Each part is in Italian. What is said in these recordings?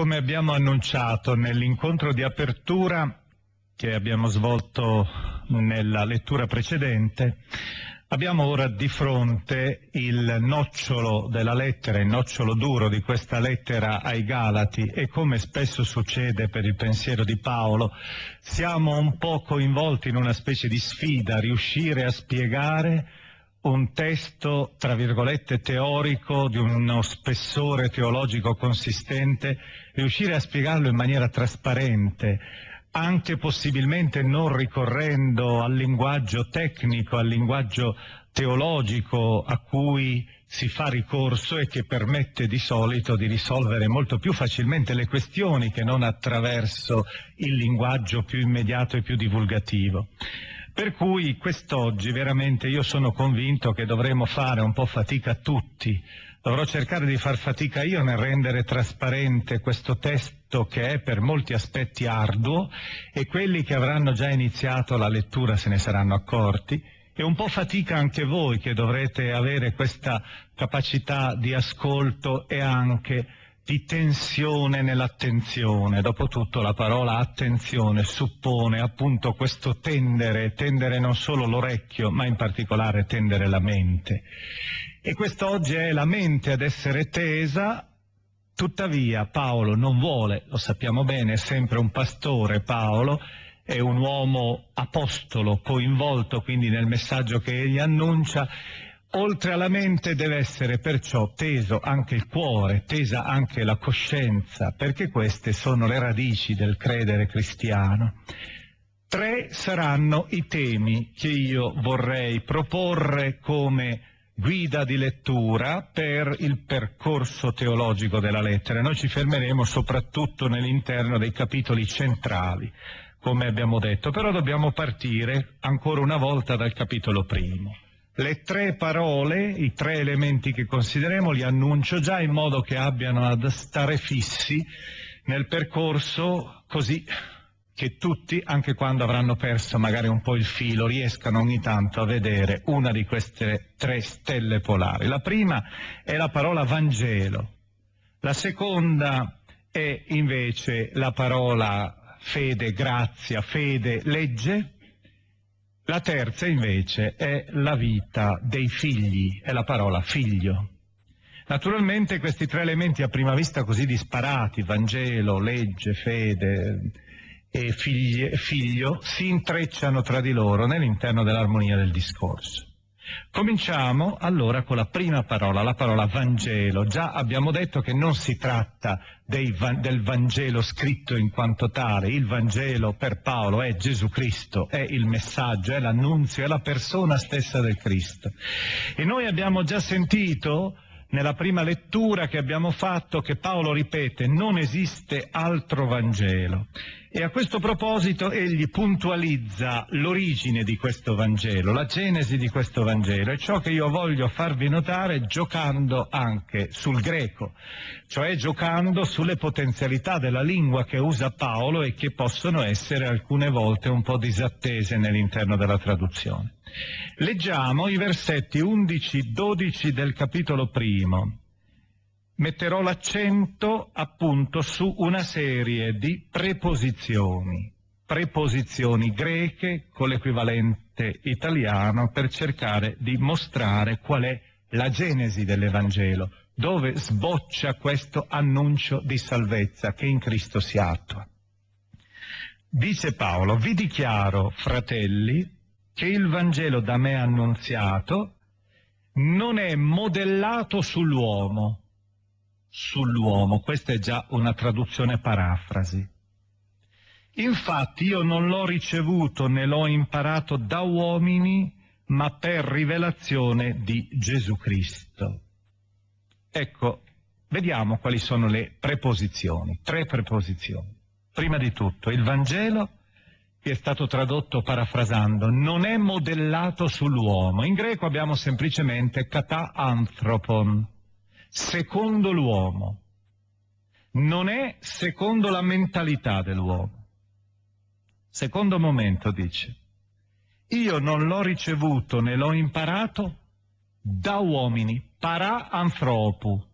Come abbiamo annunciato nell'incontro di apertura che abbiamo svolto nella lettura precedente, abbiamo ora di fronte il nocciolo della lettera, il nocciolo duro di questa lettera ai Galati e come spesso succede per il pensiero di Paolo, siamo un po' coinvolti in una specie di sfida, riuscire a spiegare un testo, tra virgolette, teorico, di uno spessore teologico consistente, riuscire a spiegarlo in maniera trasparente, anche possibilmente non ricorrendo al linguaggio tecnico, al linguaggio teologico a cui si fa ricorso e che permette di solito di risolvere molto più facilmente le questioni che non attraverso il linguaggio più immediato e più divulgativo. Per cui quest'oggi veramente io sono convinto che dovremo fare un po' fatica tutti, dovrò cercare di far fatica io nel rendere trasparente questo testo che è per molti aspetti arduo e quelli che avranno già iniziato la lettura se ne saranno accorti e un po' fatica anche voi che dovrete avere questa capacità di ascolto e anche di tensione nell'attenzione. Dopotutto la parola attenzione suppone appunto questo tendere, tendere non solo l'orecchio, ma in particolare tendere la mente. E quest'oggi è la mente ad essere tesa, tuttavia Paolo non vuole, lo sappiamo bene, è sempre un pastore Paolo, è un uomo apostolo, coinvolto quindi nel messaggio che egli annuncia Oltre alla mente deve essere perciò teso anche il cuore, tesa anche la coscienza, perché queste sono le radici del credere cristiano. Tre saranno i temi che io vorrei proporre come guida di lettura per il percorso teologico della lettera. Noi ci fermeremo soprattutto nell'interno dei capitoli centrali, come abbiamo detto, però dobbiamo partire ancora una volta dal capitolo primo. Le tre parole, i tre elementi che consideriamo, li annuncio già in modo che abbiano ad stare fissi nel percorso così che tutti, anche quando avranno perso magari un po' il filo, riescano ogni tanto a vedere una di queste tre stelle polari. La prima è la parola Vangelo, la seconda è invece la parola fede, grazia, fede, legge, la terza invece è la vita dei figli, è la parola figlio. Naturalmente questi tre elementi a prima vista così disparati, Vangelo, legge, fede e figlie, figlio, si intrecciano tra di loro nell'interno dell'armonia del discorso. Cominciamo allora con la prima parola, la parola Vangelo. Già abbiamo detto che non si tratta van- del Vangelo scritto in quanto tale, il Vangelo per Paolo è Gesù Cristo, è il messaggio, è l'annunzio, è la persona stessa del Cristo. E noi abbiamo già sentito nella prima lettura che abbiamo fatto che Paolo ripete non esiste altro Vangelo e a questo proposito egli puntualizza l'origine di questo Vangelo, la genesi di questo Vangelo e ciò che io voglio farvi notare giocando anche sul greco, cioè giocando sulle potenzialità della lingua che usa Paolo e che possono essere alcune volte un po' disattese nell'interno della traduzione. Leggiamo i versetti 11-12 del capitolo primo. Metterò l'accento appunto su una serie di preposizioni, preposizioni greche con l'equivalente italiano per cercare di mostrare qual è la genesi dell'Evangelo, dove sboccia questo annuncio di salvezza che in Cristo si attua. Dice Paolo, vi dichiaro, fratelli, che il Vangelo da me annunziato non è modellato sull'uomo, sull'uomo, questa è già una traduzione parafrasi. Infatti io non l'ho ricevuto né l'ho imparato da uomini, ma per rivelazione di Gesù Cristo. Ecco, vediamo quali sono le preposizioni, tre preposizioni. Prima di tutto, il Vangelo che è stato tradotto parafrasando, non è modellato sull'uomo. In greco abbiamo semplicemente kata anthropon, secondo l'uomo. Non è secondo la mentalità dell'uomo. Secondo momento dice, io non l'ho ricevuto né l'ho imparato da uomini, para anthropu,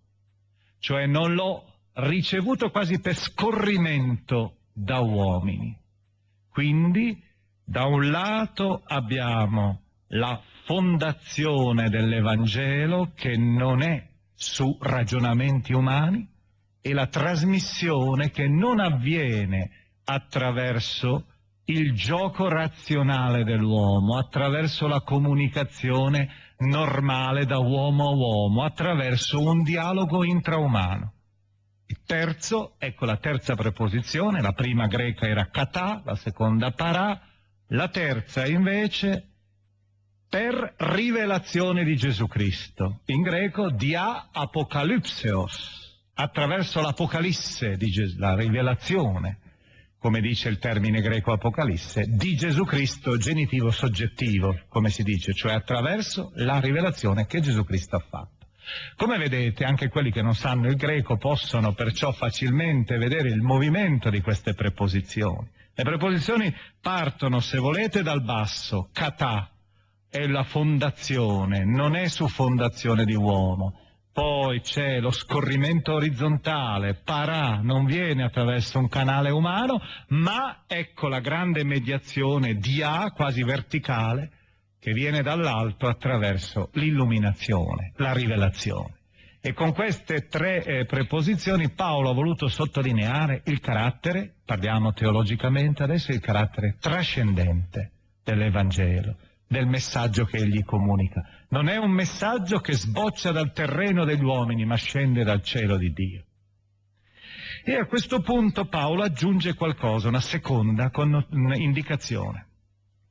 cioè non l'ho ricevuto quasi per scorrimento da uomini quindi da un lato abbiamo la fondazione dell'Evangelo che non è su ragionamenti umani e la trasmissione che non avviene attraverso il gioco razionale dell'uomo, attraverso la comunicazione normale da uomo a uomo, attraverso un dialogo intraumano. Terzo, ecco la terza preposizione, la prima greca era kata, la seconda para, la terza invece per rivelazione di Gesù Cristo, in greco dia apocalypseos, attraverso l'apocalisse, di Gesù, la rivelazione, come dice il termine greco apocalisse, di Gesù Cristo genitivo soggettivo, come si dice, cioè attraverso la rivelazione che Gesù Cristo ha fatto. Come vedete, anche quelli che non sanno il greco possono perciò facilmente vedere il movimento di queste preposizioni. Le preposizioni partono, se volete, dal basso, kata, è la fondazione, non è su fondazione di uomo. Poi c'è lo scorrimento orizzontale, para, non viene attraverso un canale umano, ma ecco la grande mediazione di A, quasi verticale, che viene dall'alto attraverso l'illuminazione, la rivelazione. E con queste tre eh, preposizioni Paolo ha voluto sottolineare il carattere, parliamo teologicamente adesso, il carattere trascendente dell'Evangelo, del messaggio che egli comunica. Non è un messaggio che sboccia dal terreno degli uomini, ma scende dal cielo di Dio. E a questo punto Paolo aggiunge qualcosa, una seconda indicazione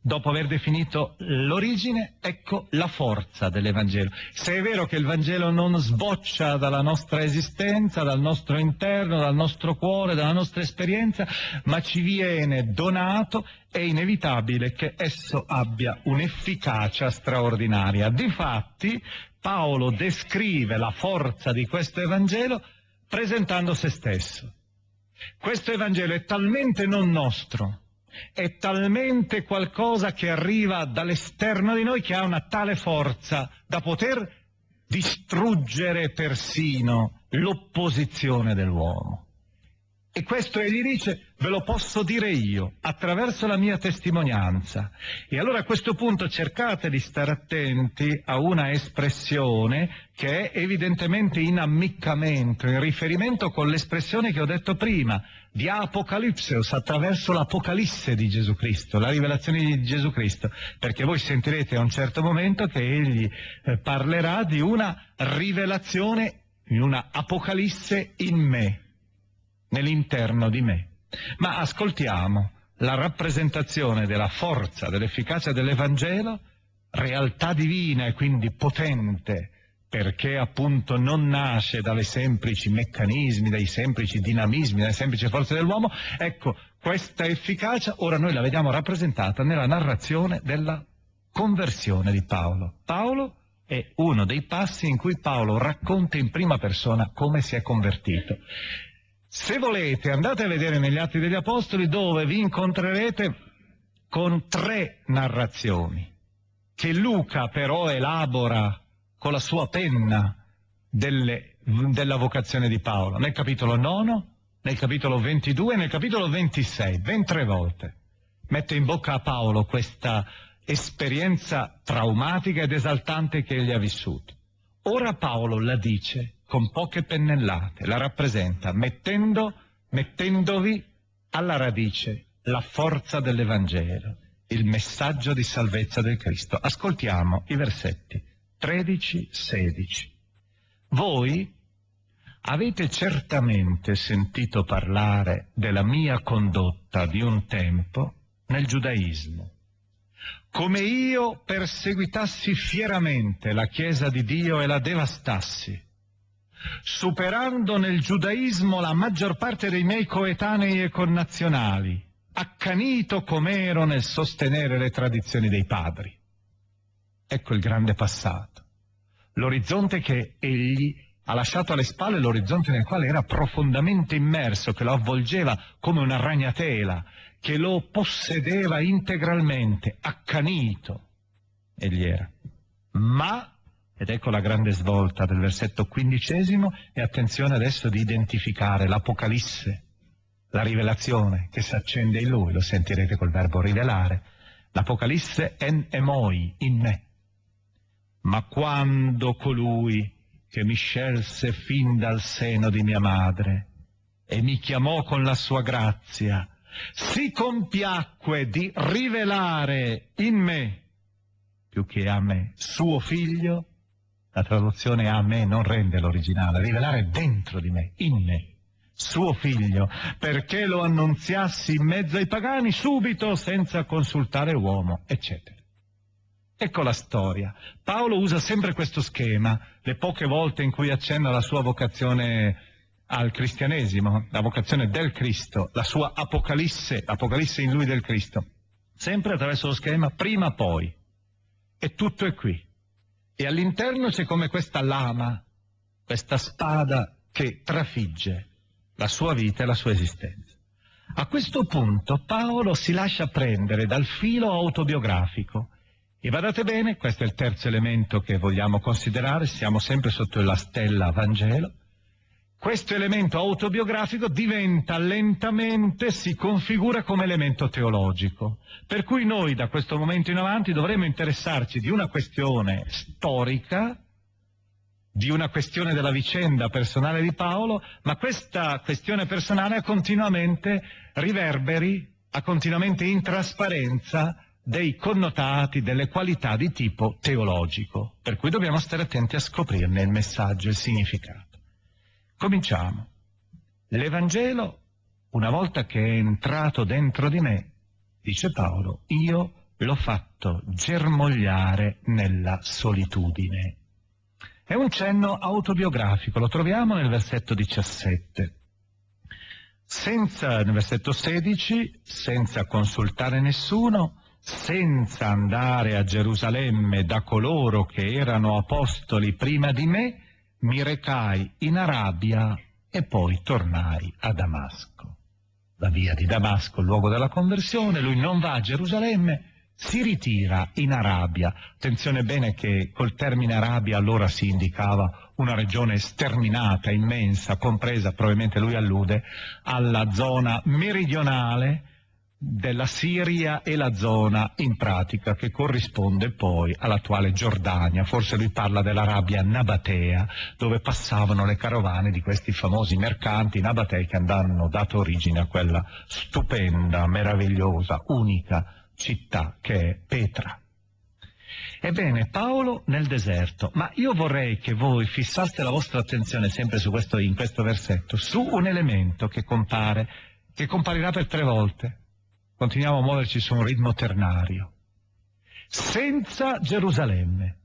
dopo aver definito l'origine, ecco la forza dell'Evangelo. Se è vero che il Vangelo non sboccia dalla nostra esistenza, dal nostro interno, dal nostro cuore, dalla nostra esperienza, ma ci viene donato, è inevitabile che esso abbia un'efficacia straordinaria. Difatti, Paolo descrive la forza di questo Evangelo presentando se stesso. Questo Evangelo è talmente non nostro, è talmente qualcosa che arriva dall'esterno di noi che ha una tale forza da poter distruggere persino l'opposizione dell'uomo. E questo egli dice, Ve lo posso dire io, attraverso la mia testimonianza. E allora a questo punto cercate di stare attenti a una espressione che è evidentemente in ammiccamento, in riferimento con l'espressione che ho detto prima, di Apocalipseus, attraverso l'Apocalisse di Gesù Cristo, la rivelazione di Gesù Cristo, perché voi sentirete a un certo momento che egli eh, parlerà di una rivelazione, di una Apocalisse in me, nell'interno di me ma ascoltiamo la rappresentazione della forza, dell'efficacia dell'Evangelo, realtà divina e quindi potente, perché appunto non nasce dalle semplici meccanismi, dai semplici dinamismi, dalle semplici forze dell'uomo. Ecco, questa efficacia ora noi la vediamo rappresentata nella narrazione della conversione di Paolo. Paolo è uno dei passi in cui Paolo racconta in prima persona come si è convertito. Se volete andate a vedere negli Atti degli Apostoli dove vi incontrerete con tre narrazioni che Luca però elabora con la sua penna delle, della vocazione di Paolo, nel capitolo 9, nel capitolo 22 e nel capitolo 26, ben tre volte. Mette in bocca a Paolo questa esperienza traumatica ed esaltante che egli ha vissuto. Ora Paolo la dice con poche pennellate, la rappresenta mettendo, mettendovi alla radice la forza dell'Evangelo, il messaggio di salvezza del Cristo. Ascoltiamo i versetti 13-16. Voi avete certamente sentito parlare della mia condotta di un tempo nel giudaismo. Come io perseguitassi fieramente la Chiesa di Dio e la devastassi, superando nel giudaismo la maggior parte dei miei coetanei e connazionali, accanito com'ero nel sostenere le tradizioni dei padri. Ecco il grande passato, l'orizzonte che egli ha lasciato alle spalle, l'orizzonte nel quale era profondamente immerso, che lo avvolgeva come una ragnatela, che lo possedeva integralmente, accanito. Egli era. Ma ed ecco la grande svolta del versetto quindicesimo e attenzione adesso di identificare l'Apocalisse, la rivelazione che si accende in lui, lo sentirete col verbo rivelare. L'Apocalisse en emoi, in me. Ma quando colui che mi scelse fin dal seno di mia madre e mi chiamò con la sua grazia, si compiacque di rivelare in me, più che a me, suo figlio, la traduzione a me non rende l'originale, rivelare dentro di me, in me, suo figlio, perché lo annunziassi in mezzo ai pagani subito senza consultare uomo, eccetera. Ecco la storia. Paolo usa sempre questo schema, le poche volte in cui accenna la sua vocazione al cristianesimo, la vocazione del Cristo, la sua apocalisse, l'apocalisse in lui del Cristo, sempre attraverso lo schema prima poi. E tutto è qui e all'interno c'è come questa lama, questa spada che trafigge la sua vita e la sua esistenza. A questo punto Paolo si lascia prendere dal filo autobiografico e guardate bene, questo è il terzo elemento che vogliamo considerare, siamo sempre sotto la stella Vangelo, questo elemento autobiografico diventa lentamente, si configura come elemento teologico. Per cui noi da questo momento in avanti dovremmo interessarci di una questione storica, di una questione della vicenda personale di Paolo, ma questa questione personale ha continuamente riverberi, ha continuamente in trasparenza dei connotati, delle qualità di tipo teologico, per cui dobbiamo stare attenti a scoprirne il messaggio il significato. Cominciamo. L'Evangelo, una volta che è entrato dentro di me, dice Paolo, io l'ho fatto germogliare nella solitudine. È un cenno autobiografico, lo troviamo nel versetto 17. Senza, nel versetto 16, senza consultare nessuno, senza andare a Gerusalemme da coloro che erano apostoli prima di me, mi recai in Arabia e poi tornai a Damasco. La via di Damasco, il luogo della conversione, lui non va a Gerusalemme, si ritira in Arabia. Attenzione bene che col termine Arabia allora si indicava una regione sterminata, immensa, compresa, probabilmente lui allude, alla zona meridionale della Siria e la zona in pratica che corrisponde poi all'attuale Giordania, forse lui parla dell'Arabia Nabatea, dove passavano le carovane di questi famosi mercanti nabatei che hanno dato origine a quella stupenda, meravigliosa, unica città che è Petra. Ebbene, Paolo nel deserto, ma io vorrei che voi fissaste la vostra attenzione sempre su questo, in questo versetto, su un elemento che compare, che comparirà per tre volte, continuiamo a muoverci su un ritmo ternario, senza Gerusalemme.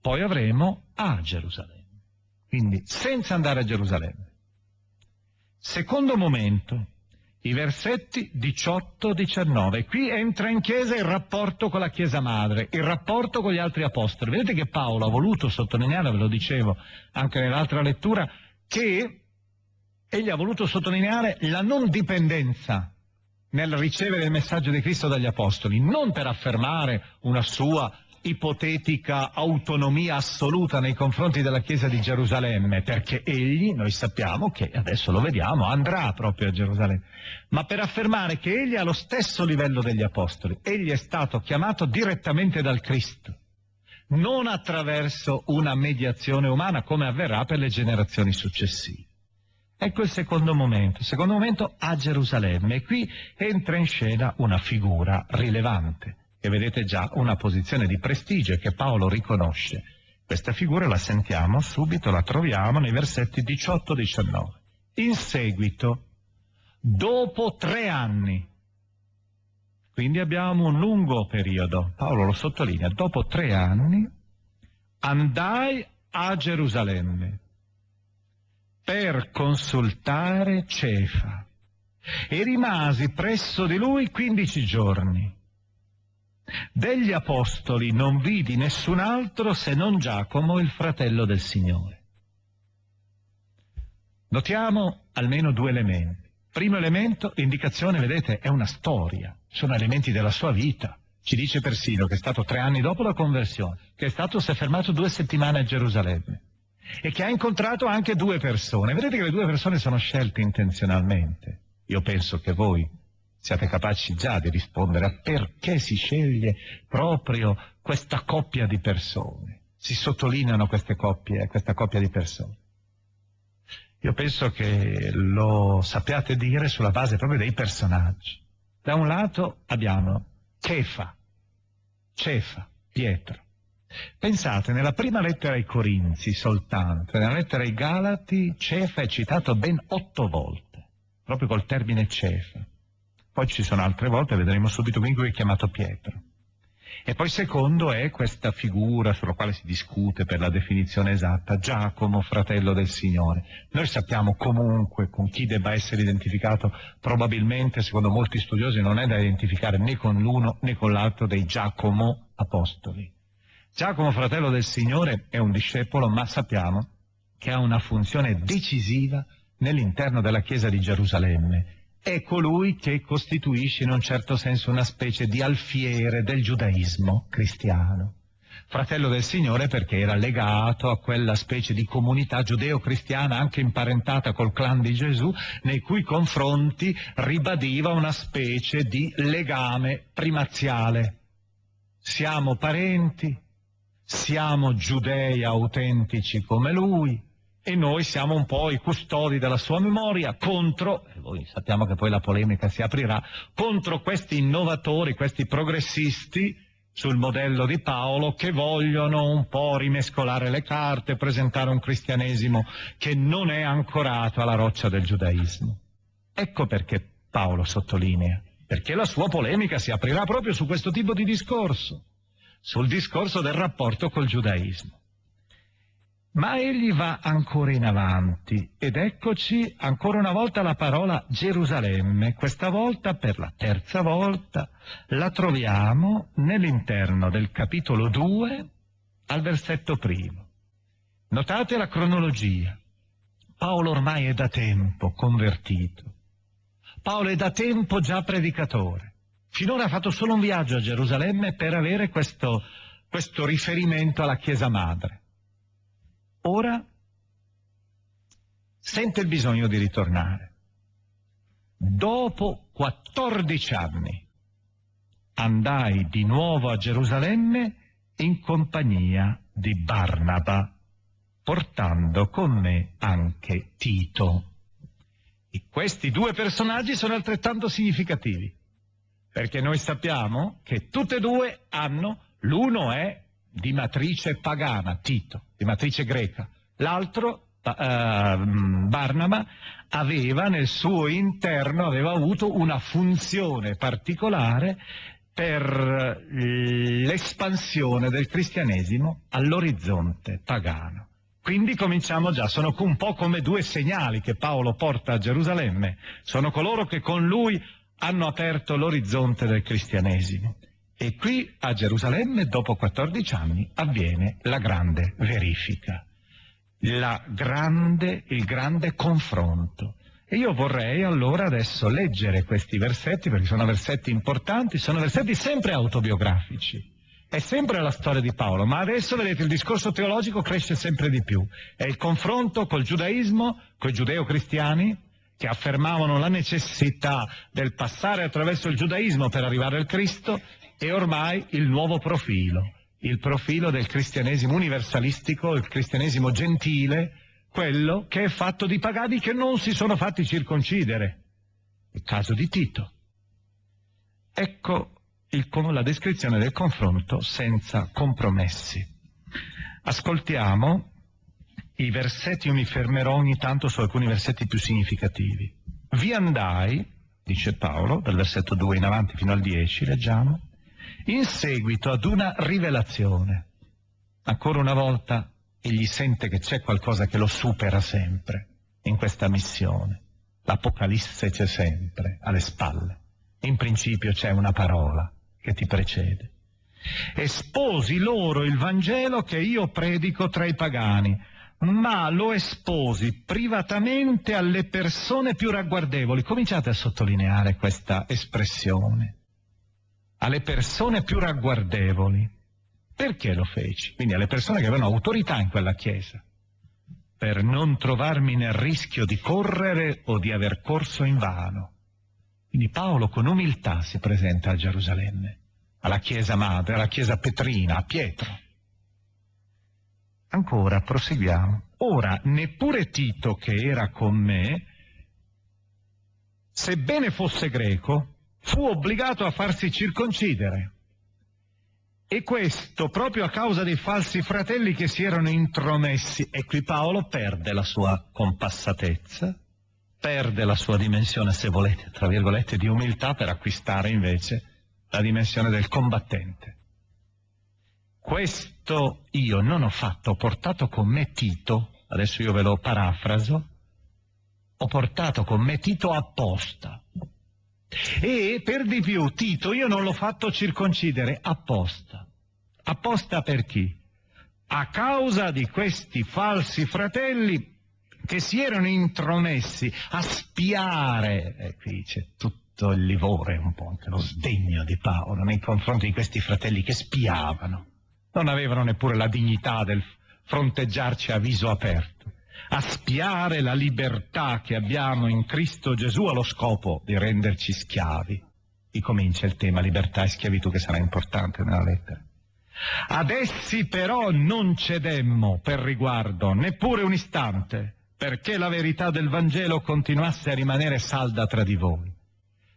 Poi avremo a Gerusalemme. Quindi senza andare a Gerusalemme. Secondo momento, i versetti 18-19. Qui entra in chiesa il rapporto con la Chiesa Madre, il rapporto con gli altri apostoli. Vedete che Paolo ha voluto sottolineare, ve lo dicevo anche nell'altra lettura, che egli ha voluto sottolineare la non dipendenza nel ricevere il messaggio di Cristo dagli Apostoli, non per affermare una sua ipotetica autonomia assoluta nei confronti della Chiesa di Gerusalemme, perché egli, noi sappiamo che adesso lo vediamo, andrà proprio a Gerusalemme, ma per affermare che egli è allo stesso livello degli Apostoli, egli è stato chiamato direttamente dal Cristo, non attraverso una mediazione umana come avverrà per le generazioni successive. Ecco il secondo momento, il secondo momento a Gerusalemme e qui entra in scena una figura rilevante che vedete già una posizione di prestigio che Paolo riconosce. Questa figura la sentiamo subito, la troviamo nei versetti 18-19. In seguito, dopo tre anni, quindi abbiamo un lungo periodo, Paolo lo sottolinea, dopo tre anni andai a Gerusalemme per consultare Cefa e rimasi presso di lui quindici giorni. Degli apostoli non vidi nessun altro se non Giacomo, il fratello del Signore. Notiamo almeno due elementi. Primo elemento, l'indicazione, vedete, è una storia, sono elementi della sua vita. Ci dice persino che è stato tre anni dopo la conversione, che è stato, si è fermato due settimane a Gerusalemme, e che ha incontrato anche due persone. Vedete che le due persone sono scelte intenzionalmente. Io penso che voi siate capaci già di rispondere a perché si sceglie proprio questa coppia di persone. Si sottolineano queste coppie, questa coppia di persone. Io penso che lo sappiate dire sulla base proprio dei personaggi. Da un lato abbiamo Cefa, Cefa, Pietro, Pensate, nella prima lettera ai Corinzi soltanto, nella lettera ai Galati, Cefa è citato ben otto volte, proprio col termine Cefa. Poi ci sono altre volte, vedremo subito comunque che è chiamato Pietro. E poi secondo è questa figura sulla quale si discute per la definizione esatta, Giacomo, fratello del Signore. Noi sappiamo comunque con chi debba essere identificato, probabilmente, secondo molti studiosi, non è da identificare né con l'uno né con l'altro dei Giacomo apostoli Giacomo, fratello del Signore, è un discepolo, ma sappiamo che ha una funzione decisiva nell'interno della Chiesa di Gerusalemme. È colui che costituisce in un certo senso una specie di alfiere del giudaismo cristiano. Fratello del Signore perché era legato a quella specie di comunità giudeo-cristiana anche imparentata col clan di Gesù, nei cui confronti ribadiva una specie di legame primaziale. Siamo parenti, siamo giudei autentici come lui e noi siamo un po' i custodi della sua memoria contro, e voi sappiamo che poi la polemica si aprirà, contro questi innovatori, questi progressisti sul modello di Paolo che vogliono un po' rimescolare le carte, presentare un cristianesimo che non è ancorato alla roccia del giudaismo. Ecco perché Paolo sottolinea, perché la sua polemica si aprirà proprio su questo tipo di discorso sul discorso del rapporto col giudaismo. Ma egli va ancora in avanti ed eccoci ancora una volta la parola Gerusalemme, questa volta per la terza volta la troviamo nell'interno del capitolo 2 al versetto primo. Notate la cronologia. Paolo ormai è da tempo convertito. Paolo è da tempo già predicatore. Finora ha fatto solo un viaggio a Gerusalemme per avere questo, questo riferimento alla Chiesa Madre. Ora sente il bisogno di ritornare. Dopo 14 anni andai di nuovo a Gerusalemme in compagnia di Barnaba, portando con me anche Tito. E questi due personaggi sono altrettanto significativi perché noi sappiamo che tutte e due hanno, l'uno è di matrice pagana, Tito, di matrice greca, l'altro, eh, Barnaba, aveva nel suo interno, aveva avuto una funzione particolare per eh, l'espansione del cristianesimo all'orizzonte pagano. Quindi cominciamo già, sono un po' come due segnali che Paolo porta a Gerusalemme, sono coloro che con lui hanno aperto l'orizzonte del cristianesimo. E qui a Gerusalemme, dopo 14 anni, avviene la grande verifica, la grande, il grande confronto. E io vorrei allora adesso leggere questi versetti, perché sono versetti importanti, sono versetti sempre autobiografici. È sempre la storia di Paolo, ma adesso vedete il discorso teologico cresce sempre di più. È il confronto col giudaismo, coi giudeo-cristiani, che affermavano la necessità del passare attraverso il giudaismo per arrivare al Cristo, e ormai il nuovo profilo, il profilo del cristianesimo universalistico, il cristianesimo gentile, quello che è fatto di pagani che non si sono fatti circoncidere. Il caso di Tito. Ecco il, la descrizione del confronto senza compromessi. Ascoltiamo i versetti, io mi fermerò ogni tanto su alcuni versetti più significativi. Vi andai, dice Paolo, dal versetto 2 in avanti fino al 10, leggiamo, in seguito ad una rivelazione. Ancora una volta egli sente che c'è qualcosa che lo supera sempre in questa missione. L'Apocalisse c'è sempre alle spalle. In principio c'è una parola che ti precede. Esposi loro il Vangelo che io predico tra i pagani ma lo esposi privatamente alle persone più ragguardevoli. Cominciate a sottolineare questa espressione. Alle persone più ragguardevoli. Perché lo feci? Quindi alle persone che avevano autorità in quella chiesa. Per non trovarmi nel rischio di correre o di aver corso in vano. Quindi Paolo con umiltà si presenta a Gerusalemme, alla chiesa madre, alla chiesa petrina, a Pietro Ancora, proseguiamo. Ora, neppure Tito, che era con me, sebbene fosse greco, fu obbligato a farsi circoncidere. E questo proprio a causa dei falsi fratelli che si erano intromessi. E qui Paolo perde la sua compassatezza, perde la sua dimensione, se volete, tra virgolette, di umiltà per acquistare invece la dimensione del combattente questo io non ho fatto, ho portato con me Tito, adesso io ve lo parafraso, ho portato con me Tito apposta. E per di più Tito io non l'ho fatto circoncidere apposta. Apposta per chi? A causa di questi falsi fratelli che si erano intromessi a spiare, e qui c'è tutto il livore un po', anche lo sdegno di Paolo nei confronti di questi fratelli che spiavano non avevano neppure la dignità del fronteggiarci a viso aperto, a spiare la libertà che abbiamo in Cristo Gesù allo scopo di renderci schiavi. Qui comincia il tema libertà e schiavitù che sarà importante nella lettera. Ad essi però non cedemmo per riguardo neppure un istante, perché la verità del Vangelo continuasse a rimanere salda tra di voi.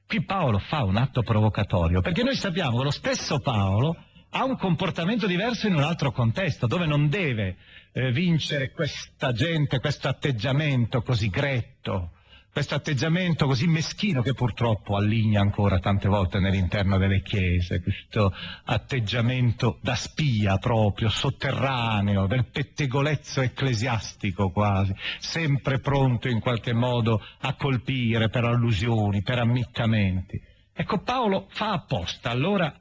Qui Paolo fa un atto provocatorio, perché noi sappiamo che lo stesso Paolo ha un comportamento diverso in un altro contesto, dove non deve eh, vincere questa gente, questo atteggiamento così gretto, questo atteggiamento così meschino che purtroppo alligna ancora tante volte nell'interno delle chiese, questo atteggiamento da spia proprio, sotterraneo, del pettegolezzo ecclesiastico quasi, sempre pronto in qualche modo a colpire per allusioni, per ammiccamenti. Ecco, Paolo fa apposta allora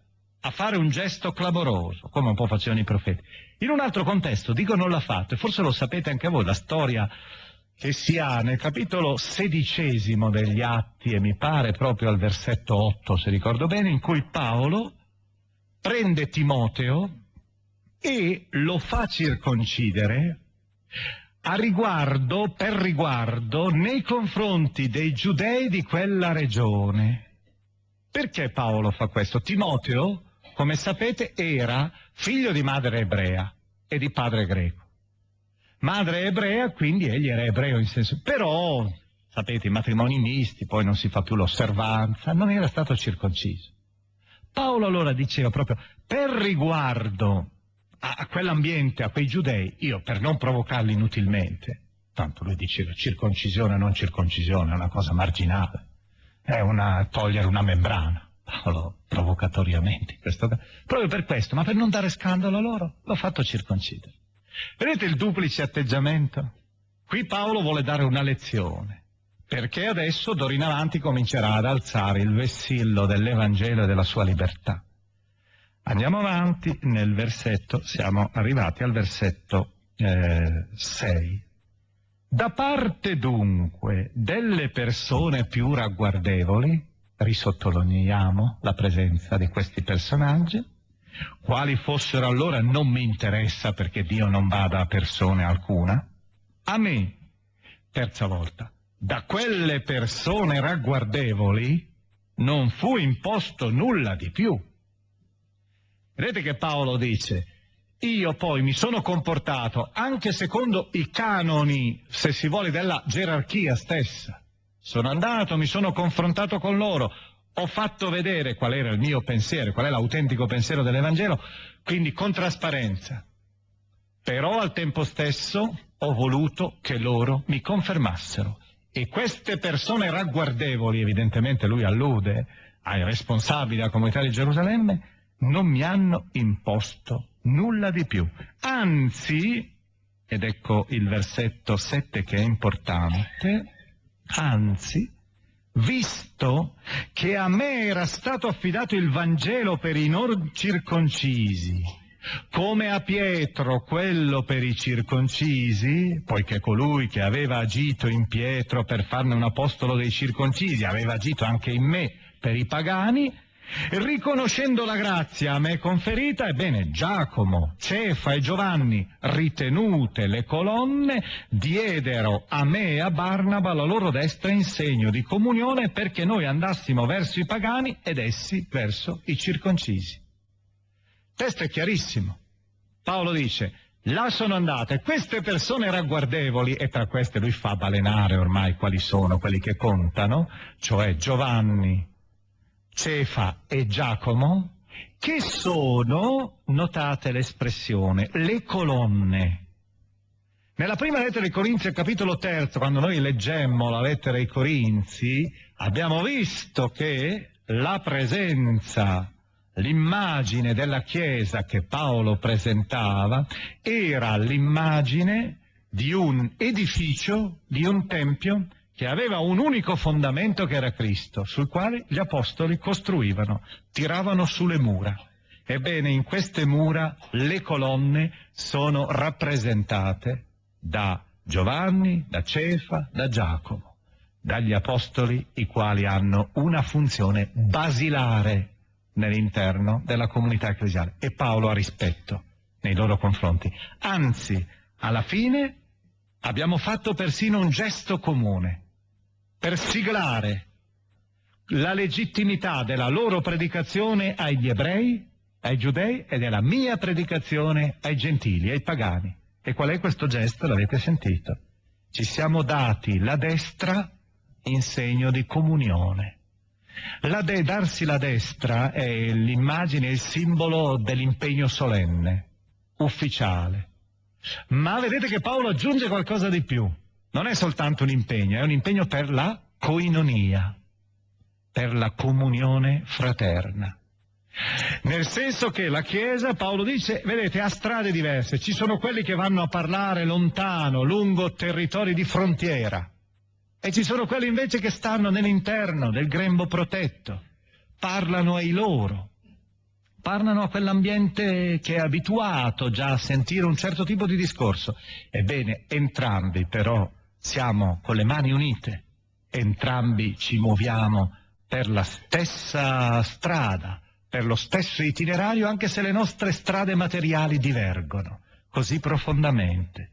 a fare un gesto clamoroso, come un po' facevano i profeti. In un altro contesto, dico non l'ha fatto, e forse lo sapete anche voi, la storia che si ha nel capitolo sedicesimo degli Atti, e mi pare proprio al versetto 8, se ricordo bene, in cui Paolo prende Timoteo e lo fa circoncidere a riguardo, per riguardo, nei confronti dei giudei di quella regione. Perché Paolo fa questo? Timoteo come sapete, era figlio di madre ebrea e di padre greco. Madre ebrea, quindi egli era ebreo in senso... Però, sapete, i matrimoni misti, poi non si fa più l'osservanza, non era stato circonciso. Paolo allora diceva proprio, per riguardo a, quell'ambiente, a quei giudei, io per non provocarli inutilmente, tanto lui diceva circoncisione o non circoncisione è una cosa marginale, è una, togliere una membrana. Paolo provocatoriamente, questo, proprio per questo, ma per non dare scandalo a loro, l'ho fatto circoncidere. Vedete il duplice atteggiamento? Qui Paolo vuole dare una lezione, perché adesso d'ora in avanti comincerà ad alzare il vessillo dell'Evangelo e della sua libertà. Andiamo avanti nel versetto, siamo arrivati al versetto 6. Eh, da parte dunque delle persone più ragguardevoli, risottolineiamo la presenza di questi personaggi. Quali fossero allora non mi interessa perché Dio non bada a persone alcuna. A me, terza volta, da quelle persone ragguardevoli non fu imposto nulla di più. Vedete che Paolo dice, io poi mi sono comportato anche secondo i canoni, se si vuole, della gerarchia stessa. Sono andato, mi sono confrontato con loro, ho fatto vedere qual era il mio pensiero, qual è l'autentico pensiero dell'Evangelo, quindi con trasparenza. Però al tempo stesso ho voluto che loro mi confermassero. E queste persone ragguardevoli, evidentemente lui allude ai responsabili della comunità di Gerusalemme, non mi hanno imposto nulla di più. Anzi, ed ecco il versetto 7 che è importante, Anzi, visto che a me era stato affidato il Vangelo per i non circoncisi, come a Pietro quello per i circoncisi, poiché colui che aveva agito in Pietro per farne un apostolo dei circoncisi aveva agito anche in me per i pagani, Riconoscendo la grazia a me conferita, ebbene Giacomo, Cefa e Giovanni, ritenute le colonne, diedero a me e a Barnaba la loro destra in segno di comunione perché noi andassimo verso i pagani ed essi verso i circoncisi. Il testo è chiarissimo. Paolo dice, là sono andate queste persone ragguardevoli, e tra queste lui fa balenare ormai quali sono quelli che contano, cioè Giovanni, Cefa e Giacomo, che sono, notate l'espressione, le colonne. Nella prima lettera ai Corinzi, capitolo terzo, quando noi leggemmo la lettera ai Corinzi, abbiamo visto che la presenza, l'immagine della Chiesa che Paolo presentava era l'immagine di un edificio, di un tempio che aveva un unico fondamento che era Cristo, sul quale gli apostoli costruivano, tiravano sulle mura. Ebbene, in queste mura le colonne sono rappresentate da Giovanni, da Cefa, da Giacomo, dagli apostoli i quali hanno una funzione basilare nell'interno della comunità ecclesiale e Paolo ha rispetto nei loro confronti. Anzi, alla fine abbiamo fatto persino un gesto comune, per siglare la legittimità della loro predicazione agli ebrei, ai giudei e della mia predicazione ai gentili, ai pagani. E qual è questo gesto? L'avete sentito. Ci siamo dati la destra in segno di comunione. La de- darsi la destra è l'immagine, il simbolo dell'impegno solenne, ufficiale. Ma vedete che Paolo aggiunge qualcosa di più non è soltanto un impegno, è un impegno per la coinonia, per la comunione fraterna. Nel senso che la Chiesa, Paolo dice, vedete, ha strade diverse, ci sono quelli che vanno a parlare lontano, lungo territori di frontiera, e ci sono quelli invece che stanno nell'interno del grembo protetto, parlano ai loro, parlano a quell'ambiente che è abituato già a sentire un certo tipo di discorso. Ebbene, entrambi però siamo con le mani unite, entrambi ci muoviamo per la stessa strada, per lo stesso itinerario, anche se le nostre strade materiali divergono così profondamente.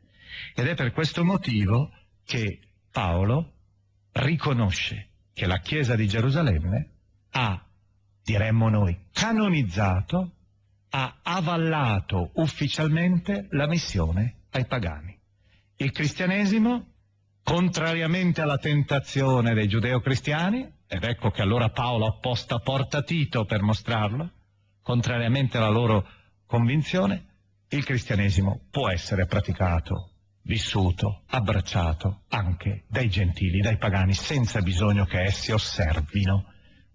Ed è per questo motivo che Paolo riconosce che la Chiesa di Gerusalemme ha, diremmo noi, canonizzato, ha avallato ufficialmente la missione ai pagani. Il cristianesimo contrariamente alla tentazione dei giudeo-cristiani, ed ecco che allora Paolo apposta porta Tito per mostrarlo, contrariamente alla loro convinzione, il cristianesimo può essere praticato, vissuto, abbracciato anche dai gentili, dai pagani, senza bisogno che essi osservino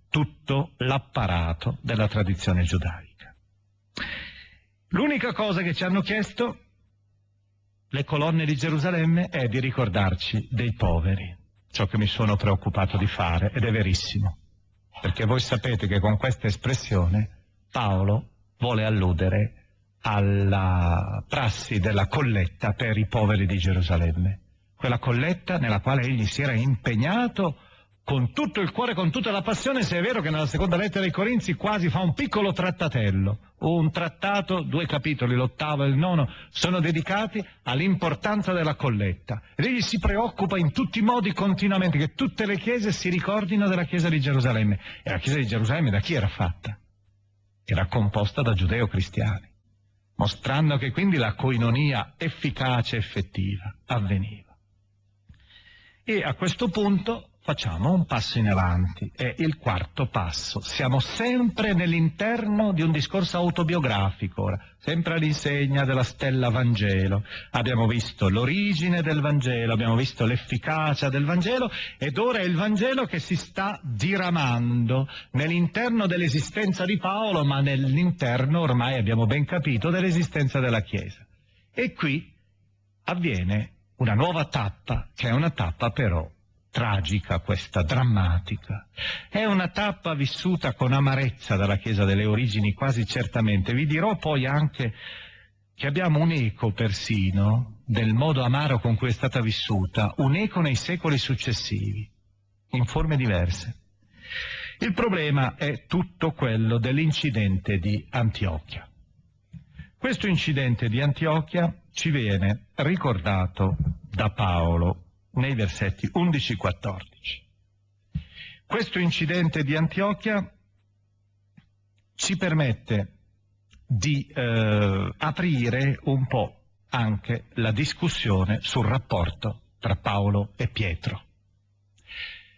tutto l'apparato della tradizione giudaica. L'unica cosa che ci hanno chiesto le colonne di Gerusalemme è di ricordarci dei poveri, ciò che mi sono preoccupato di fare ed è verissimo, perché voi sapete che con questa espressione Paolo vuole alludere alla prassi della colletta per i poveri di Gerusalemme, quella colletta nella quale egli si era impegnato con tutto il cuore, con tutta la passione, se è vero che nella seconda lettera ai Corinzi quasi fa un piccolo trattatello, un trattato, due capitoli, l'ottavo e il nono, sono dedicati all'importanza della colletta. Ed egli si preoccupa in tutti i modi continuamente che tutte le chiese si ricordino della chiesa di Gerusalemme. E la chiesa di Gerusalemme da chi era fatta? Era composta da giudeo-cristiani, mostrando che quindi la coinonia efficace effettiva avveniva. E a questo punto facciamo un passo in avanti, è il quarto passo. Siamo sempre nell'interno di un discorso autobiografico, ora, sempre all'insegna della stella Vangelo. Abbiamo visto l'origine del Vangelo, abbiamo visto l'efficacia del Vangelo ed ora è il Vangelo che si sta diramando nell'interno dell'esistenza di Paolo, ma nell'interno, ormai abbiamo ben capito, dell'esistenza della Chiesa. E qui avviene una nuova tappa, che è una tappa però tragica, questa drammatica. È una tappa vissuta con amarezza dalla Chiesa delle origini, quasi certamente. Vi dirò poi anche che abbiamo un eco persino del modo amaro con cui è stata vissuta, un eco nei secoli successivi, in forme diverse. Il problema è tutto quello dell'incidente di Antiochia. Questo incidente di Antiochia ci viene ricordato da Paolo nei versetti 11-14. Questo incidente di Antiochia ci permette di eh, aprire un po' anche la discussione sul rapporto tra Paolo e Pietro,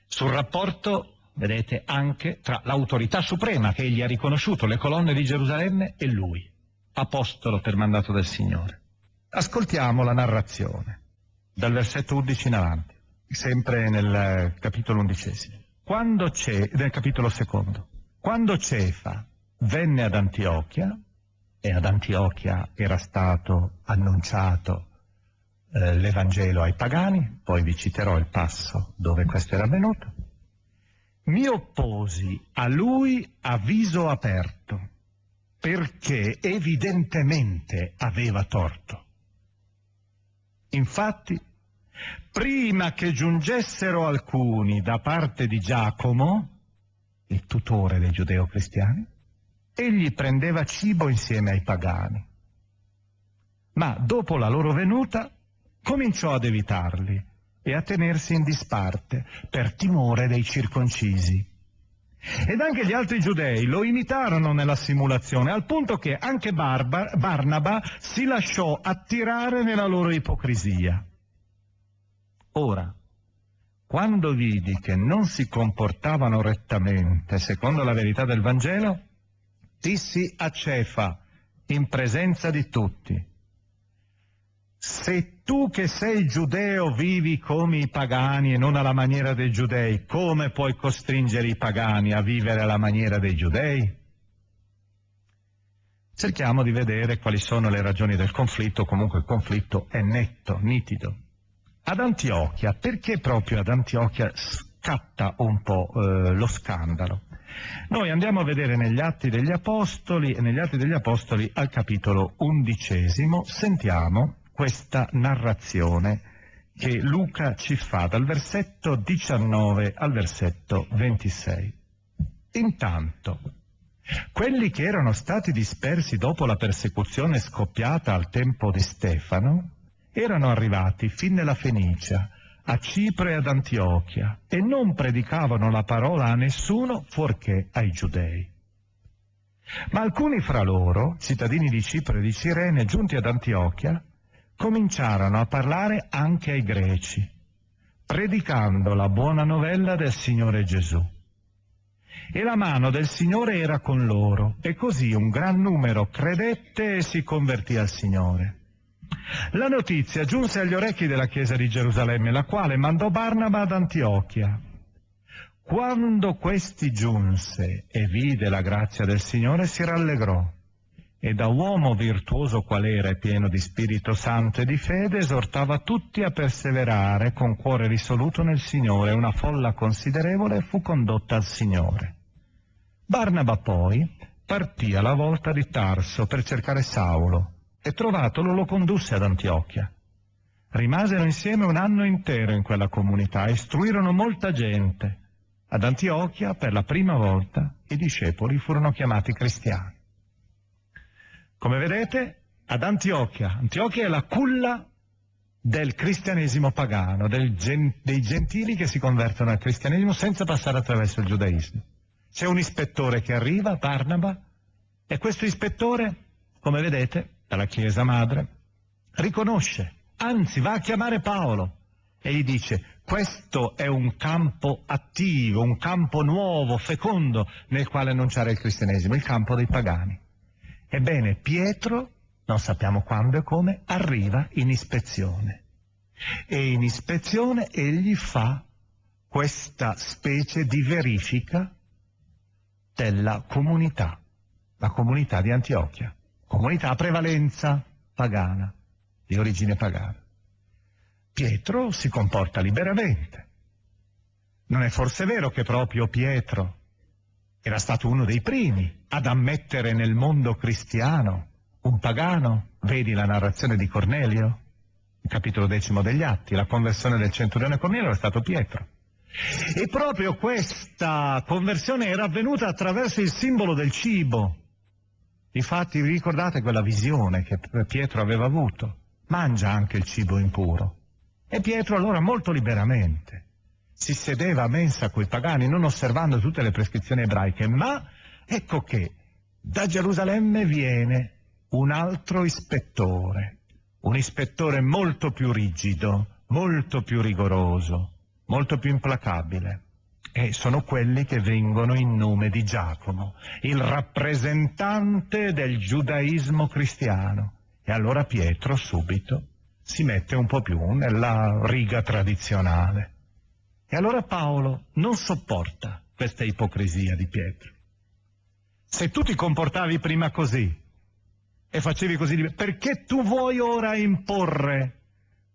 sul rapporto, vedete, anche tra l'autorità suprema che egli ha riconosciuto, le colonne di Gerusalemme e lui, apostolo per mandato del Signore. Ascoltiamo la narrazione dal versetto 11 in avanti, sempre nel capitolo undicesimo. Quando c'è, nel capitolo secondo, quando Cefa venne ad Antiochia, e ad Antiochia era stato annunciato eh, l'Evangelo ai pagani, poi vi citerò il passo dove questo era avvenuto, mi opposi a lui a viso aperto, perché evidentemente aveva torto. Infatti, prima che giungessero alcuni da parte di Giacomo, il tutore dei giudeo-cristiani, egli prendeva cibo insieme ai pagani. Ma dopo la loro venuta cominciò ad evitarli e a tenersi in disparte per timore dei circoncisi. Ed anche gli altri giudei lo imitarono nella simulazione, al punto che anche Barba, Barnaba si lasciò attirare nella loro ipocrisia. Ora, quando vidi che non si comportavano rettamente secondo la verità del Vangelo, dissi a Cefa, in presenza di tutti, se tu che sei giudeo vivi come i pagani e non alla maniera dei giudei, come puoi costringere i pagani a vivere alla maniera dei giudei? Cerchiamo di vedere quali sono le ragioni del conflitto, comunque il conflitto è netto, nitido. Ad Antiochia, perché proprio ad Antiochia scatta un po' eh, lo scandalo? Noi andiamo a vedere negli Atti degli Apostoli, e negli Atti degli Apostoli al capitolo undicesimo sentiamo questa narrazione che Luca ci fa dal versetto 19 al versetto 26. Intanto, quelli che erano stati dispersi dopo la persecuzione scoppiata al tempo di Stefano erano arrivati fin nella Fenicia, a Cipro e ad Antiochia, e non predicavano la parola a nessuno fuorché ai giudei. Ma alcuni fra loro, cittadini di Cipro e di Cirene, giunti ad Antiochia, cominciarono a parlare anche ai greci, predicando la buona novella del Signore Gesù. E la mano del Signore era con loro, e così un gran numero credette e si convertì al Signore. La notizia giunse agli orecchi della Chiesa di Gerusalemme, la quale mandò Barnaba ad Antiochia. Quando questi giunse e vide la grazia del Signore, si rallegrò e da uomo virtuoso qual era e pieno di Spirito Santo e di fede, esortava tutti a perseverare con cuore risoluto nel Signore. Una folla considerevole fu condotta al Signore. Barnaba poi partì alla volta di Tarso per cercare Saulo e trovatolo lo condusse ad Antiochia. Rimasero insieme un anno intero in quella comunità, e istruirono molta gente. Ad Antiochia, per la prima volta, i discepoli furono chiamati cristiani. Come vedete, ad Antiochia, Antiochia è la culla del cristianesimo pagano, del gen, dei gentili che si convertono al cristianesimo senza passare attraverso il giudaismo. C'è un ispettore che arriva, Barnaba, e questo ispettore, come vedete, dalla Chiesa Madre, riconosce, anzi va a chiamare Paolo e gli dice questo è un campo attivo, un campo nuovo, fecondo, nel quale annunciare il cristianesimo, il campo dei pagani. Ebbene, Pietro, non sappiamo quando e come, arriva in ispezione. E in ispezione egli fa questa specie di verifica della comunità, la comunità di Antiochia, comunità a prevalenza pagana, di origine pagana. Pietro si comporta liberamente. Non è forse vero che proprio Pietro era stato uno dei primi ad ammettere nel mondo cristiano un pagano? Vedi la narrazione di Cornelio, il capitolo decimo degli Atti, la conversione del centurione Cornelio è stato Pietro. E proprio questa conversione era avvenuta attraverso il simbolo del cibo. Infatti vi ricordate quella visione che Pietro aveva avuto? Mangia anche il cibo impuro. E Pietro allora molto liberamente si sedeva a mensa coi pagani non osservando tutte le prescrizioni ebraiche, ma Ecco che da Gerusalemme viene un altro ispettore, un ispettore molto più rigido, molto più rigoroso, molto più implacabile. E sono quelli che vengono in nome di Giacomo, il rappresentante del giudaismo cristiano. E allora Pietro subito si mette un po' più nella riga tradizionale. E allora Paolo non sopporta questa ipocrisia di Pietro. Se tu ti comportavi prima così e facevi così, perché tu vuoi ora imporre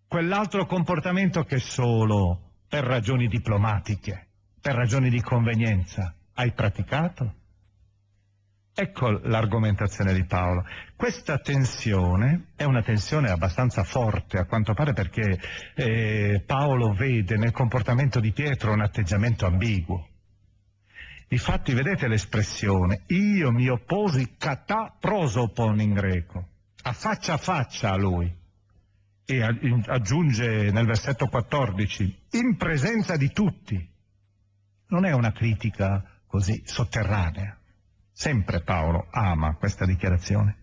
quell'altro comportamento che solo per ragioni diplomatiche, per ragioni di convenienza hai praticato? Ecco l'argomentazione di Paolo. Questa tensione è una tensione abbastanza forte a quanto pare perché eh, Paolo vede nel comportamento di Pietro un atteggiamento ambiguo. Infatti vedete l'espressione, io mi opposi kata prosopon in greco, a faccia a faccia a lui. E aggiunge nel versetto 14, in presenza di tutti. Non è una critica così sotterranea. Sempre Paolo ama questa dichiarazione.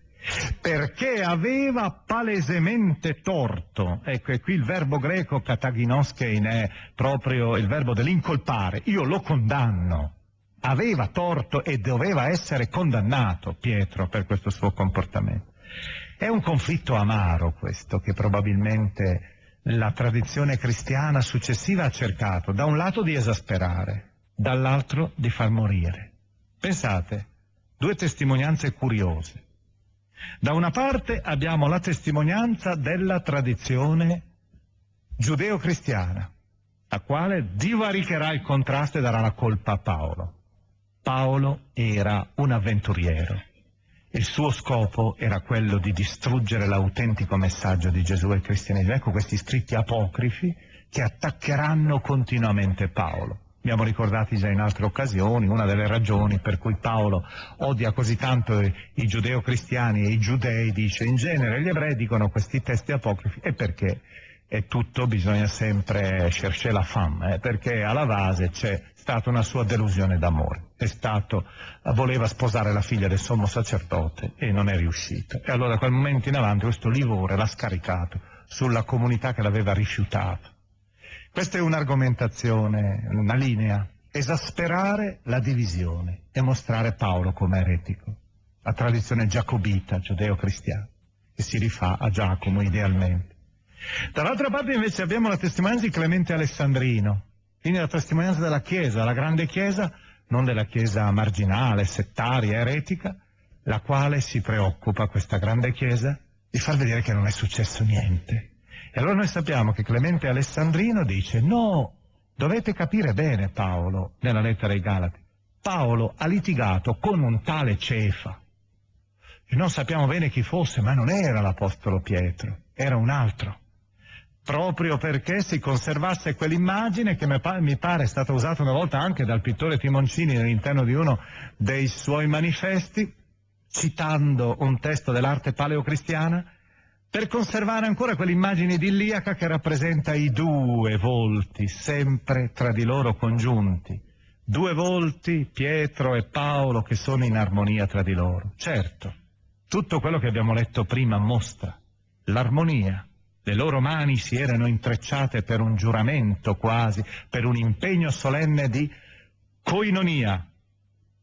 Perché aveva palesemente torto. Ecco, e qui il verbo greco kataginoskein è proprio il verbo dell'incolpare. Io lo condanno aveva torto e doveva essere condannato Pietro per questo suo comportamento. È un conflitto amaro questo che probabilmente la tradizione cristiana successiva ha cercato da un lato di esasperare, dall'altro di far morire. Pensate, due testimonianze curiose. Da una parte abbiamo la testimonianza della tradizione giudeo-cristiana, la quale divaricherà il contrasto e darà la colpa a Paolo. Paolo era un avventuriero. Il suo scopo era quello di distruggere l'autentico messaggio di Gesù e cristianesimo. Ecco questi scritti apocrifi che attaccheranno continuamente Paolo. Abbiamo ricordato già in altre occasioni una delle ragioni per cui Paolo odia così tanto i, i giudeo-cristiani e i giudei, dice in genere gli ebrei dicono questi testi apocrifi è perché? è tutto bisogna sempre cercare la femme, eh, perché alla base c'è stata una sua delusione d'amore, stato, voleva sposare la figlia del sommo sacerdote e non è riuscito. E allora da quel momento in avanti questo livore l'ha scaricato sulla comunità che l'aveva rifiutato. Questa è un'argomentazione, una linea, esasperare la divisione e mostrare Paolo come eretico, la tradizione giacobita, giudeo-cristiana, che si rifà a Giacomo idealmente. Dall'altra parte invece abbiamo la testimonianza di Clemente Alessandrino, quindi la testimonianza della Chiesa, la grande Chiesa, non della Chiesa marginale, settaria, eretica, la quale si preoccupa, questa grande Chiesa, di far vedere che non è successo niente. E allora noi sappiamo che Clemente Alessandrino dice no, dovete capire bene Paolo nella lettera ai Galati. Paolo ha litigato con un tale Cefa. E non sappiamo bene chi fosse, ma non era l'Apostolo Pietro, era un altro proprio perché si conservasse quell'immagine che mi pare è stata usata una volta anche dal pittore Timoncini all'interno di uno dei suoi manifesti, citando un testo dell'arte paleocristiana, per conservare ancora quell'immagine idilliaca che rappresenta i due volti sempre tra di loro congiunti, due volti, Pietro e Paolo, che sono in armonia tra di loro. Certo, tutto quello che abbiamo letto prima mostra l'armonia le loro mani si erano intrecciate per un giuramento quasi, per un impegno solenne di coinonia.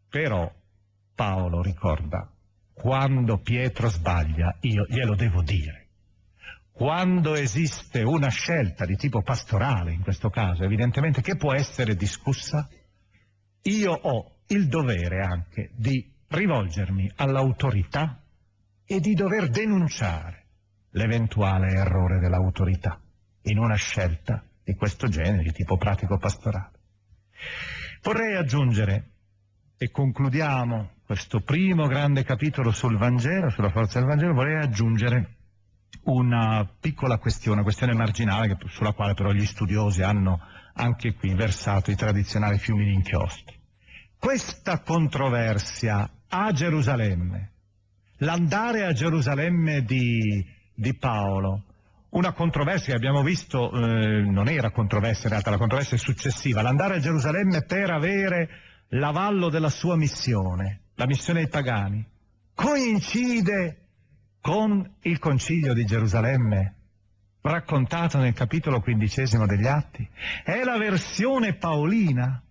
Però Paolo ricorda, quando Pietro sbaglia io glielo devo dire. Quando esiste una scelta di tipo pastorale, in questo caso evidentemente, che può essere discussa, io ho il dovere anche di rivolgermi all'autorità e di dover denunciare l'eventuale errore dell'autorità in una scelta di questo genere, di tipo pratico-pastorale. Vorrei aggiungere, e concludiamo questo primo grande capitolo sul Vangelo, sulla forza del Vangelo, vorrei aggiungere una piccola questione, una questione marginale sulla quale però gli studiosi hanno anche qui versato i tradizionali fiumi di inchiostro. Questa controversia a Gerusalemme, l'andare a Gerusalemme di di Paolo. Una controversia che abbiamo visto, eh, non era controversia in realtà, la controversia è successiva, l'andare a Gerusalemme per avere l'avallo della sua missione, la missione dei pagani, coincide con il concilio di Gerusalemme raccontato nel capitolo quindicesimo degli Atti. È la versione paolina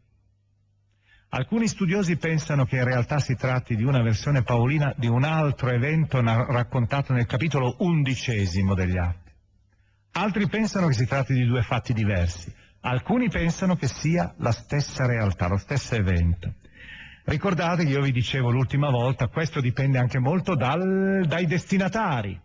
Alcuni studiosi pensano che in realtà si tratti di una versione paolina di un altro evento raccontato nel capitolo undicesimo degli Atti. Altri pensano che si tratti di due fatti diversi. Alcuni pensano che sia la stessa realtà, lo stesso evento. Ricordate, che io vi dicevo l'ultima volta, questo dipende anche molto dal, dai destinatari.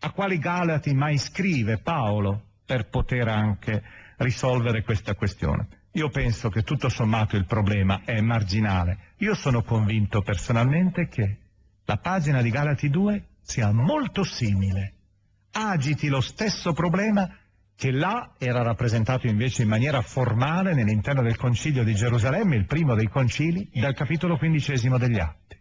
A quali Galati mai scrive Paolo per poter anche risolvere questa questione. Io penso che tutto sommato il problema è marginale. Io sono convinto personalmente che la pagina di Galati 2 sia molto simile. Agiti lo stesso problema che là era rappresentato invece in maniera formale nell'interno del Concilio di Gerusalemme, il primo dei concili, dal capitolo quindicesimo degli Atti.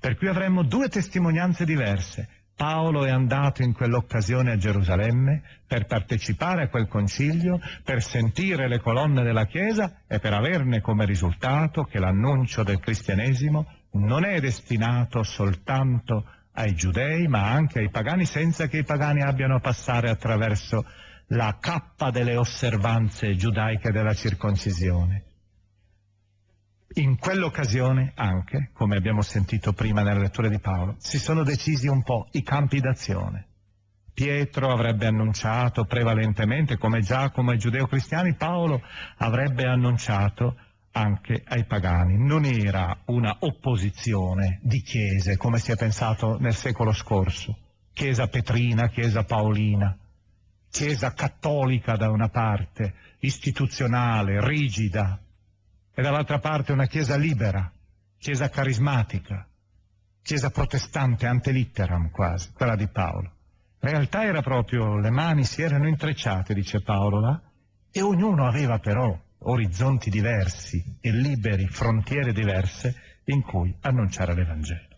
Per cui avremmo due testimonianze diverse, Paolo è andato in quell'occasione a Gerusalemme per partecipare a quel concilio, per sentire le colonne della Chiesa e per averne come risultato che l'annuncio del cristianesimo non è destinato soltanto ai giudei ma anche ai pagani senza che i pagani abbiano a passare attraverso la cappa delle osservanze giudaiche della circoncisione. In quell'occasione anche, come abbiamo sentito prima nella lettura di Paolo, si sono decisi un po' i campi d'azione. Pietro avrebbe annunciato prevalentemente come Giacomo ai giudeo-cristiani, Paolo avrebbe annunciato anche ai pagani. Non era una opposizione di chiese come si è pensato nel secolo scorso, chiesa petrina, chiesa paolina, chiesa cattolica da una parte, istituzionale, rigida, e dall'altra parte una Chiesa libera, Chiesa carismatica, Chiesa protestante antelitteram quasi, quella di Paolo. In realtà era proprio, le mani si erano intrecciate, dice Paolo là, e ognuno aveva però orizzonti diversi e liberi, frontiere diverse in cui annunciare l'Evangelo.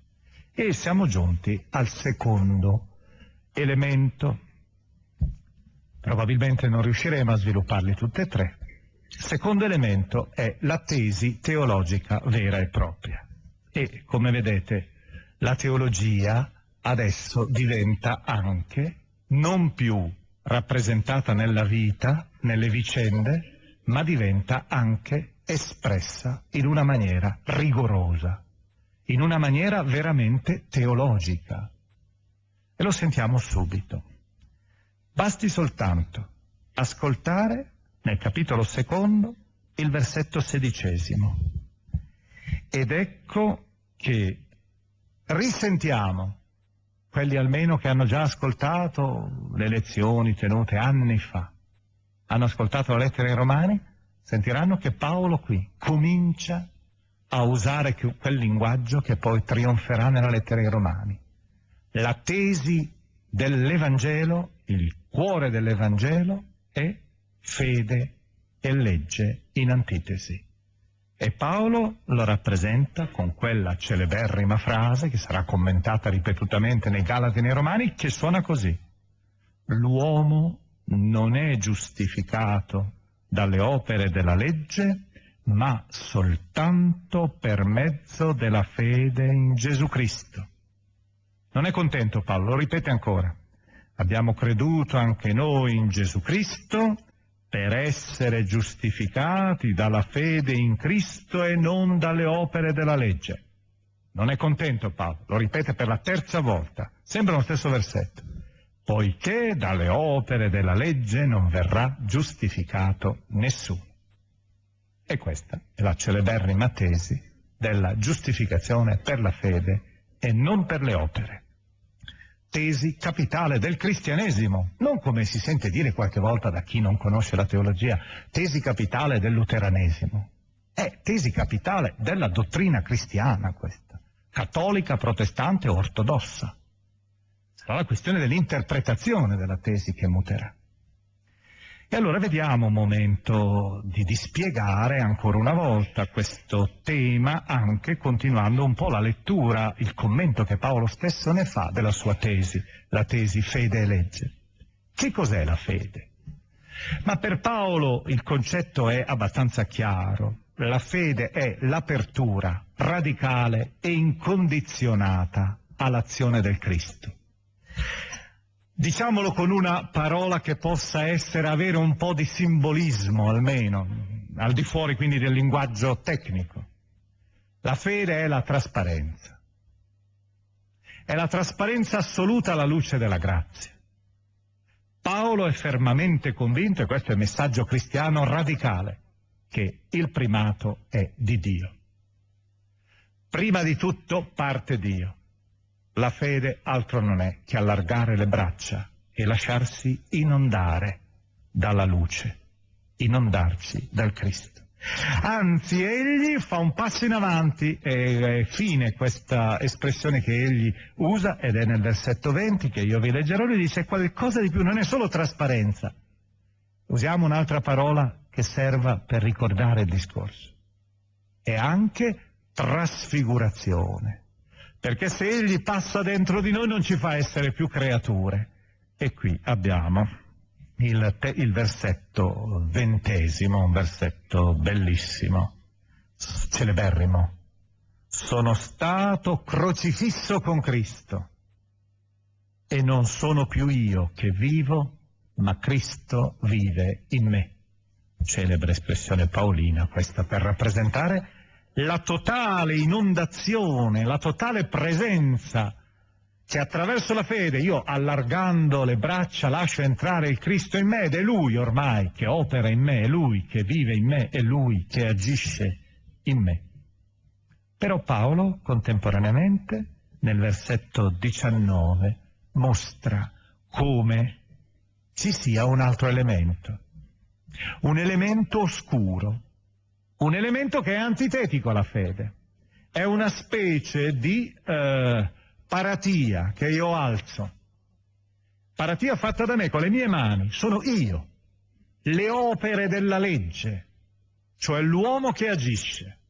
E siamo giunti al secondo elemento. Probabilmente non riusciremo a svilupparli tutti e tre, il secondo elemento è la tesi teologica vera e propria. E come vedete, la teologia adesso diventa anche non più rappresentata nella vita, nelle vicende, ma diventa anche espressa in una maniera rigorosa, in una maniera veramente teologica. E lo sentiamo subito. Basti soltanto ascoltare nel capitolo secondo, il versetto sedicesimo. Ed ecco che risentiamo quelli almeno che hanno già ascoltato le lezioni tenute anni fa, hanno ascoltato la lettera ai Romani, sentiranno che Paolo qui comincia a usare quel linguaggio che poi trionferà nella lettera ai Romani. La tesi dell'Evangelo, il cuore dell'Evangelo è fede e legge in antitesi. E Paolo lo rappresenta con quella celeberrima frase che sarà commentata ripetutamente nei Galati e nei Romani che suona così. L'uomo non è giustificato dalle opere della legge, ma soltanto per mezzo della fede in Gesù Cristo. Non è contento Paolo, lo ripete ancora. Abbiamo creduto anche noi in Gesù Cristo per essere giustificati dalla fede in Cristo e non dalle opere della legge. Non è contento Paolo, lo ripete per la terza volta, sempre lo stesso versetto. Poiché dalle opere della legge non verrà giustificato nessuno. E questa è la celeberrima tesi della giustificazione per la fede e non per le opere tesi capitale del cristianesimo, non come si sente dire qualche volta da chi non conosce la teologia, tesi capitale del luteranesimo. È tesi capitale della dottrina cristiana questa, cattolica, protestante, o ortodossa. Sarà la questione dell'interpretazione della tesi che muterà. E allora vediamo un momento di dispiegare ancora una volta questo tema, anche continuando un po' la lettura, il commento che Paolo stesso ne fa della sua tesi, la tesi fede e legge. Che cos'è la fede? Ma per Paolo il concetto è abbastanza chiaro. La fede è l'apertura radicale e incondizionata all'azione del Cristo diciamolo con una parola che possa essere, avere un po' di simbolismo almeno, al di fuori quindi del linguaggio tecnico. La fede è la trasparenza. È la trasparenza assoluta alla luce della grazia. Paolo è fermamente convinto, e questo è il messaggio cristiano radicale, che il primato è di Dio. Prima di tutto parte Dio. La fede altro non è che allargare le braccia e lasciarsi inondare dalla luce, inondarci dal Cristo. Anzi, egli fa un passo in avanti e fine questa espressione che egli usa ed è nel versetto 20 che io vi leggerò, lui dice qualcosa di più, non è solo trasparenza. Usiamo un'altra parola che serva per ricordare il discorso. È anche trasfigurazione perché se egli passa dentro di noi non ci fa essere più creature. E qui abbiamo il, te, il versetto ventesimo, un versetto bellissimo, celeberrimo. Sono stato crocifisso con Cristo e non sono più io che vivo, ma Cristo vive in me. Celebre espressione paolina questa per rappresentare la totale inondazione, la totale presenza che attraverso la fede io allargando le braccia lascio entrare il Cristo in me ed è Lui ormai che opera in me, è Lui che vive in me, è Lui che agisce in me. Però Paolo contemporaneamente nel versetto 19 mostra come ci sia un altro elemento, un elemento oscuro, un elemento che è antitetico alla fede, è una specie di eh, paratia che io alzo, paratia fatta da me con le mie mani, sono io, le opere della legge, cioè l'uomo che agisce,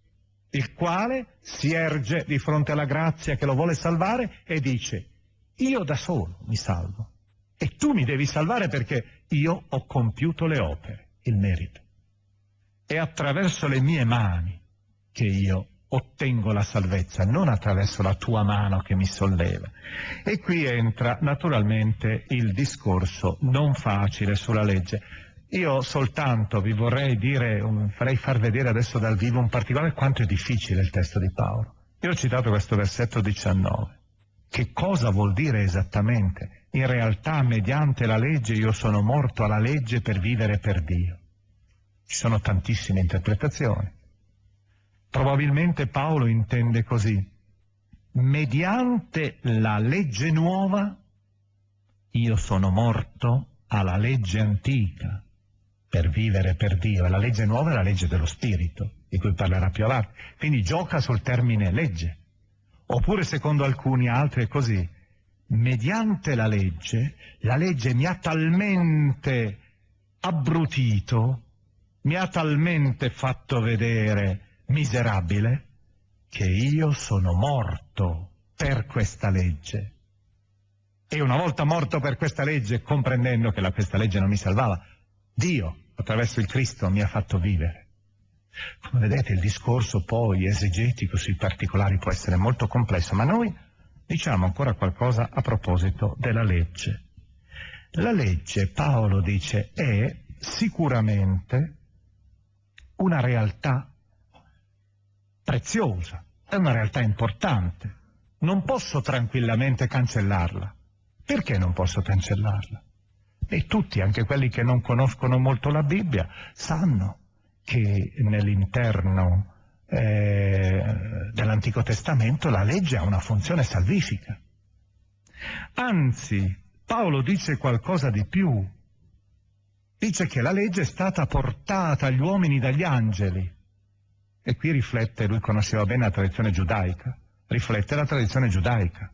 il quale si erge di fronte alla grazia che lo vuole salvare e dice io da solo mi salvo e tu mi devi salvare perché io ho compiuto le opere, il merito. È attraverso le mie mani che io ottengo la salvezza, non attraverso la tua mano che mi solleva. E qui entra naturalmente il discorso non facile sulla legge. Io soltanto vi vorrei dire, um, farei far vedere adesso dal vivo un particolare quanto è difficile il testo di Paolo. Io ho citato questo versetto 19. Che cosa vuol dire esattamente? In realtà mediante la legge io sono morto alla legge per vivere per Dio. Ci sono tantissime interpretazioni. Probabilmente Paolo intende così. Mediante la legge nuova io sono morto alla legge antica per vivere per Dio. la legge nuova è la legge dello Spirito, di cui parlerà più avanti. Quindi gioca sul termine legge. Oppure secondo alcuni altri è così. Mediante la legge, la legge mi ha talmente abbrutito mi ha talmente fatto vedere miserabile che io sono morto per questa legge. E una volta morto per questa legge, comprendendo che la, questa legge non mi salvava, Dio, attraverso il Cristo, mi ha fatto vivere. Come vedete il discorso poi esegetico sui particolari può essere molto complesso, ma noi diciamo ancora qualcosa a proposito della legge. La legge, Paolo dice, è sicuramente una realtà preziosa, è una realtà importante. Non posso tranquillamente cancellarla. Perché non posso cancellarla? E tutti, anche quelli che non conoscono molto la Bibbia, sanno che nell'interno eh, dell'Antico Testamento la legge ha una funzione salvifica. Anzi, Paolo dice qualcosa di più dice che la legge è stata portata agli uomini dagli angeli. E qui riflette, lui conosceva bene la tradizione giudaica, riflette la tradizione giudaica,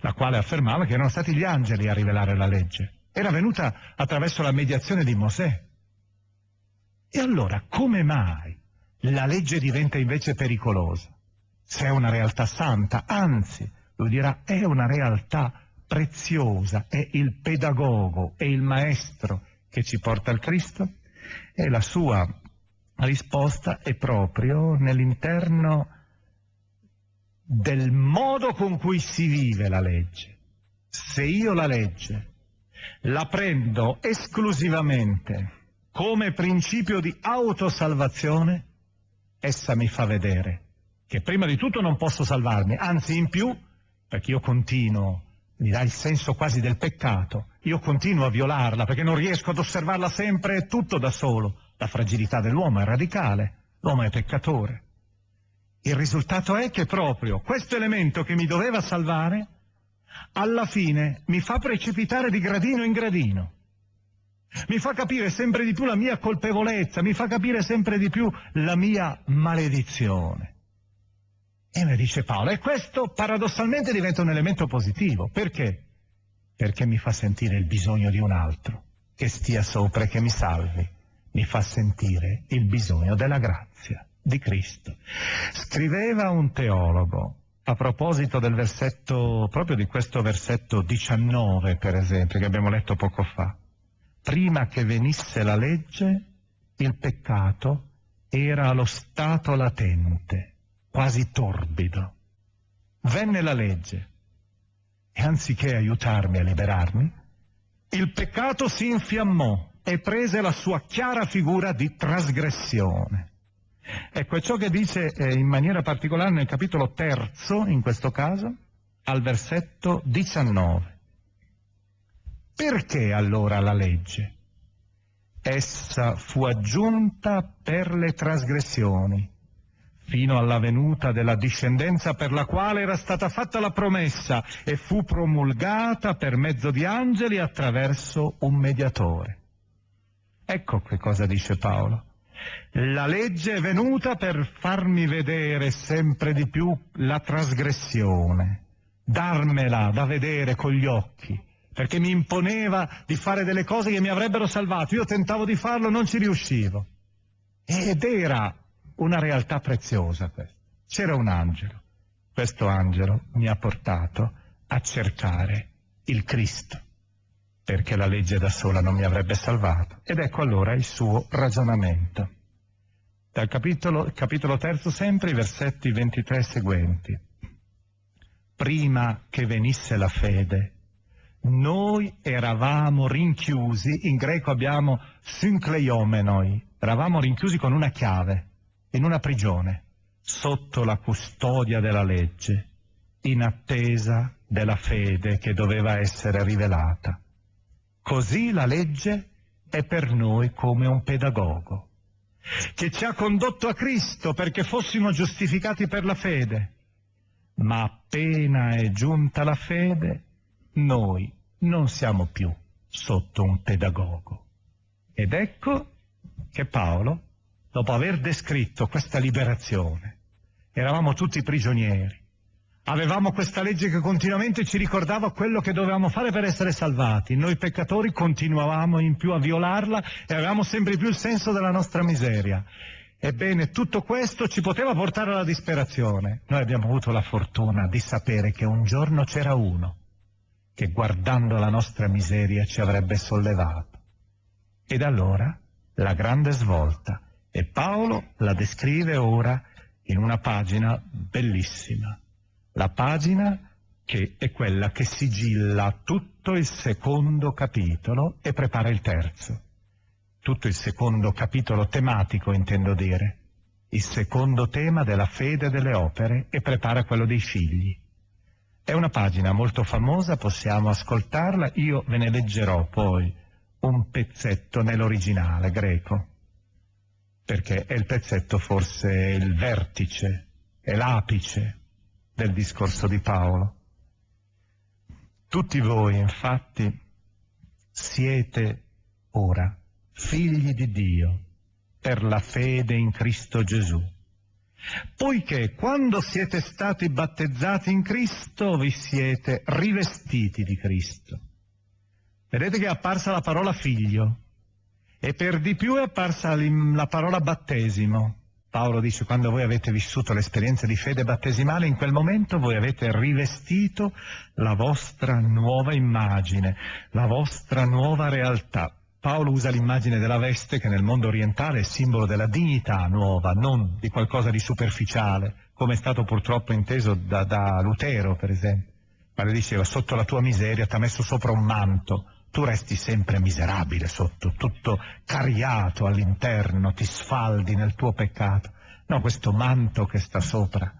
la quale affermava che erano stati gli angeli a rivelare la legge. Era venuta attraverso la mediazione di Mosè. E allora come mai la legge diventa invece pericolosa? Se è una realtà santa, anzi, lui dirà, è una realtà preziosa, è il pedagogo, è il maestro, che ci porta al Cristo e la sua risposta è proprio nell'interno del modo con cui si vive la legge. Se io la legge la prendo esclusivamente come principio di autosalvazione, essa mi fa vedere che prima di tutto non posso salvarmi, anzi in più, perché io continuo mi dà il senso quasi del peccato. Io continuo a violarla perché non riesco ad osservarla sempre e tutto da solo. La fragilità dell'uomo è radicale, l'uomo è peccatore. Il risultato è che proprio questo elemento che mi doveva salvare, alla fine mi fa precipitare di gradino in gradino. Mi fa capire sempre di più la mia colpevolezza, mi fa capire sempre di più la mia maledizione. E mi dice Paolo, e questo paradossalmente diventa un elemento positivo. Perché? Perché mi fa sentire il bisogno di un altro, che stia sopra e che mi salvi. Mi fa sentire il bisogno della grazia di Cristo. Scriveva un teologo, a proposito del versetto, proprio di questo versetto 19, per esempio, che abbiamo letto poco fa. Prima che venisse la legge, il peccato era allo stato latente quasi torbido. Venne la legge e anziché aiutarmi a liberarmi, il peccato si infiammò e prese la sua chiara figura di trasgressione. Ecco, è ciò che dice eh, in maniera particolare nel capitolo terzo, in questo caso, al versetto 19. Perché allora la legge? Essa fu aggiunta per le trasgressioni, fino alla venuta della discendenza per la quale era stata fatta la promessa e fu promulgata per mezzo di angeli attraverso un mediatore. Ecco che cosa dice Paolo. La legge è venuta per farmi vedere sempre di più la trasgressione, darmela da vedere con gli occhi, perché mi imponeva di fare delle cose che mi avrebbero salvato. Io tentavo di farlo, non ci riuscivo. Ed era una realtà preziosa questa. C'era un angelo. Questo angelo mi ha portato a cercare il Cristo, perché la legge da sola non mi avrebbe salvato. Ed ecco allora il suo ragionamento. Dal capitolo, capitolo terzo sempre i versetti 23 seguenti. Prima che venisse la fede, noi eravamo rinchiusi, in greco abbiamo synkleiomenoi, eravamo rinchiusi con una chiave, in una prigione, sotto la custodia della legge, in attesa della fede che doveva essere rivelata. Così la legge è per noi come un pedagogo, che ci ha condotto a Cristo perché fossimo giustificati per la fede. Ma appena è giunta la fede, noi non siamo più sotto un pedagogo. Ed ecco che Paolo dopo aver descritto questa liberazione, eravamo tutti prigionieri, avevamo questa legge che continuamente ci ricordava quello che dovevamo fare per essere salvati, noi peccatori continuavamo in più a violarla e avevamo sempre più il senso della nostra miseria. Ebbene, tutto questo ci poteva portare alla disperazione. Noi abbiamo avuto la fortuna di sapere che un giorno c'era uno che guardando la nostra miseria ci avrebbe sollevato. Ed allora la grande svolta e Paolo la descrive ora in una pagina bellissima, la pagina che è quella che sigilla tutto il secondo capitolo e prepara il terzo. Tutto il secondo capitolo tematico, intendo dire. Il secondo tema della fede delle opere e prepara quello dei figli. È una pagina molto famosa, possiamo ascoltarla, io ve ne leggerò poi un pezzetto nell'originale greco perché è il pezzetto forse il vertice, è l'apice del discorso di Paolo. Tutti voi infatti siete ora figli di Dio per la fede in Cristo Gesù. Poiché quando siete stati battezzati in Cristo vi siete rivestiti di Cristo. Vedete che è apparsa la parola figlio e per di più è apparsa la parola battesimo. Paolo dice, quando voi avete vissuto l'esperienza di fede battesimale, in quel momento voi avete rivestito la vostra nuova immagine, la vostra nuova realtà. Paolo usa l'immagine della veste che nel mondo orientale è simbolo della dignità nuova, non di qualcosa di superficiale, come è stato purtroppo inteso da, da Lutero, per esempio. Quale diceva, sotto la tua miseria ti ha messo sopra un manto, tu resti sempre miserabile sotto, tutto cariato all'interno, ti sfaldi nel tuo peccato. No, questo manto che sta sopra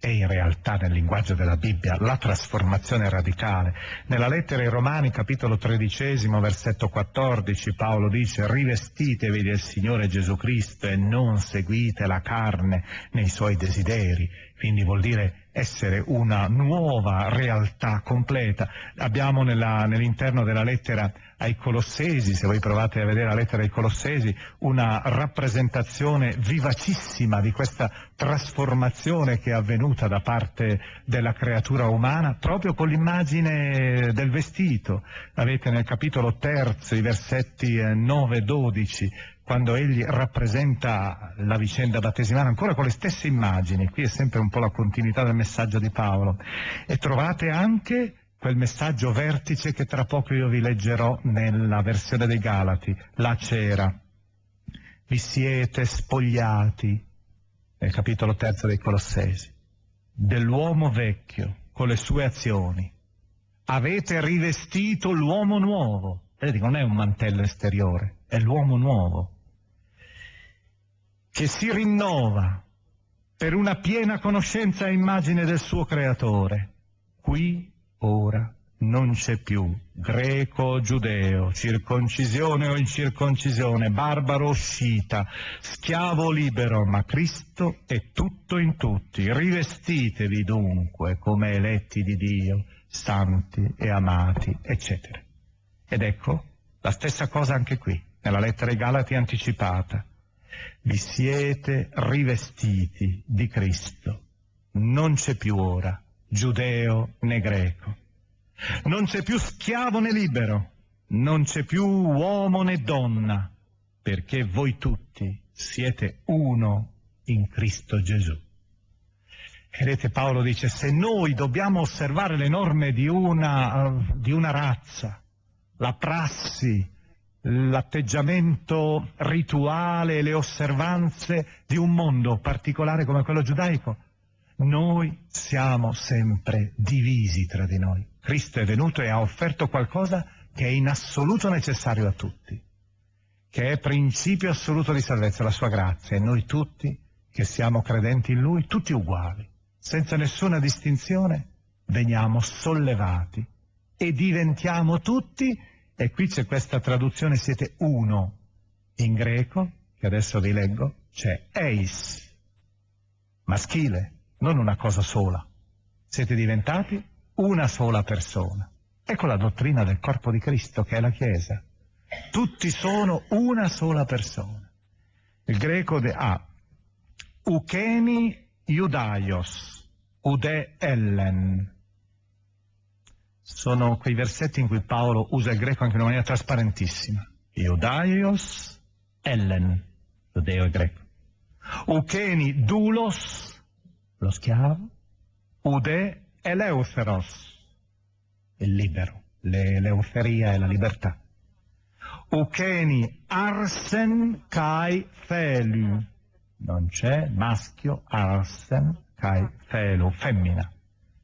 è in realtà nel linguaggio della Bibbia la trasformazione radicale. Nella lettera ai Romani, capitolo tredicesimo, versetto 14, Paolo dice rivestitevi del Signore Gesù Cristo e non seguite la carne nei suoi desideri. Quindi vuol dire essere una nuova realtà completa. Abbiamo nell'interno della lettera ai Colossesi, se voi provate a vedere la lettera ai Colossesi, una rappresentazione vivacissima di questa trasformazione che è avvenuta da parte della creatura umana proprio con l'immagine del vestito. Avete nel capitolo terzo i versetti 9 eh, 12 quando egli rappresenta la vicenda battesimale ancora con le stesse immagini, qui è sempre un po' la continuità del messaggio di Paolo, e trovate anche quel messaggio vertice che tra poco io vi leggerò nella versione dei Galati, la cera. Vi siete spogliati, nel capitolo terzo dei Colossesi, dell'uomo vecchio con le sue azioni. Avete rivestito l'uomo nuovo. Vedete, non è un mantello esteriore, è l'uomo nuovo che si rinnova per una piena conoscenza e immagine del suo creatore. Qui, ora, non c'è più greco o giudeo, circoncisione o incirconcisione, barbaro o scita, schiavo o libero, ma Cristo è tutto in tutti. Rivestitevi dunque come eletti di Dio, santi e amati, eccetera. Ed ecco la stessa cosa anche qui, nella lettera ai Galati anticipata vi siete rivestiti di Cristo. Non c'è più ora giudeo né greco. Non c'è più schiavo né libero, non c'è più uomo né donna, perché voi tutti siete uno in Cristo Gesù. Vedete Paolo dice, se noi dobbiamo osservare le norme di una, di una razza, la prassi, l'atteggiamento rituale, le osservanze di un mondo particolare come quello giudaico. Noi siamo sempre divisi tra di noi. Cristo è venuto e ha offerto qualcosa che è in assoluto necessario a tutti, che è principio assoluto di salvezza, la sua grazia, e noi tutti che siamo credenti in Lui, tutti uguali, senza nessuna distinzione, veniamo sollevati e diventiamo tutti e qui c'è questa traduzione, siete uno in greco, che adesso vi leggo, c'è eis, maschile, non una cosa sola. Siete diventati una sola persona. Ecco la dottrina del corpo di Cristo, che è la Chiesa. Tutti sono una sola persona. Il greco ha ah, ukeni iudaios, ude ellen, sono quei versetti in cui Paolo usa il greco anche in una maniera trasparentissima. Iudaios, ellen, giudeo e greco. Ucheni dulos, lo schiavo, ude eleuferos, il libero, l'euferia è la libertà. Ucheni arsen kai felu, non c'è maschio arsen kai felu, femmina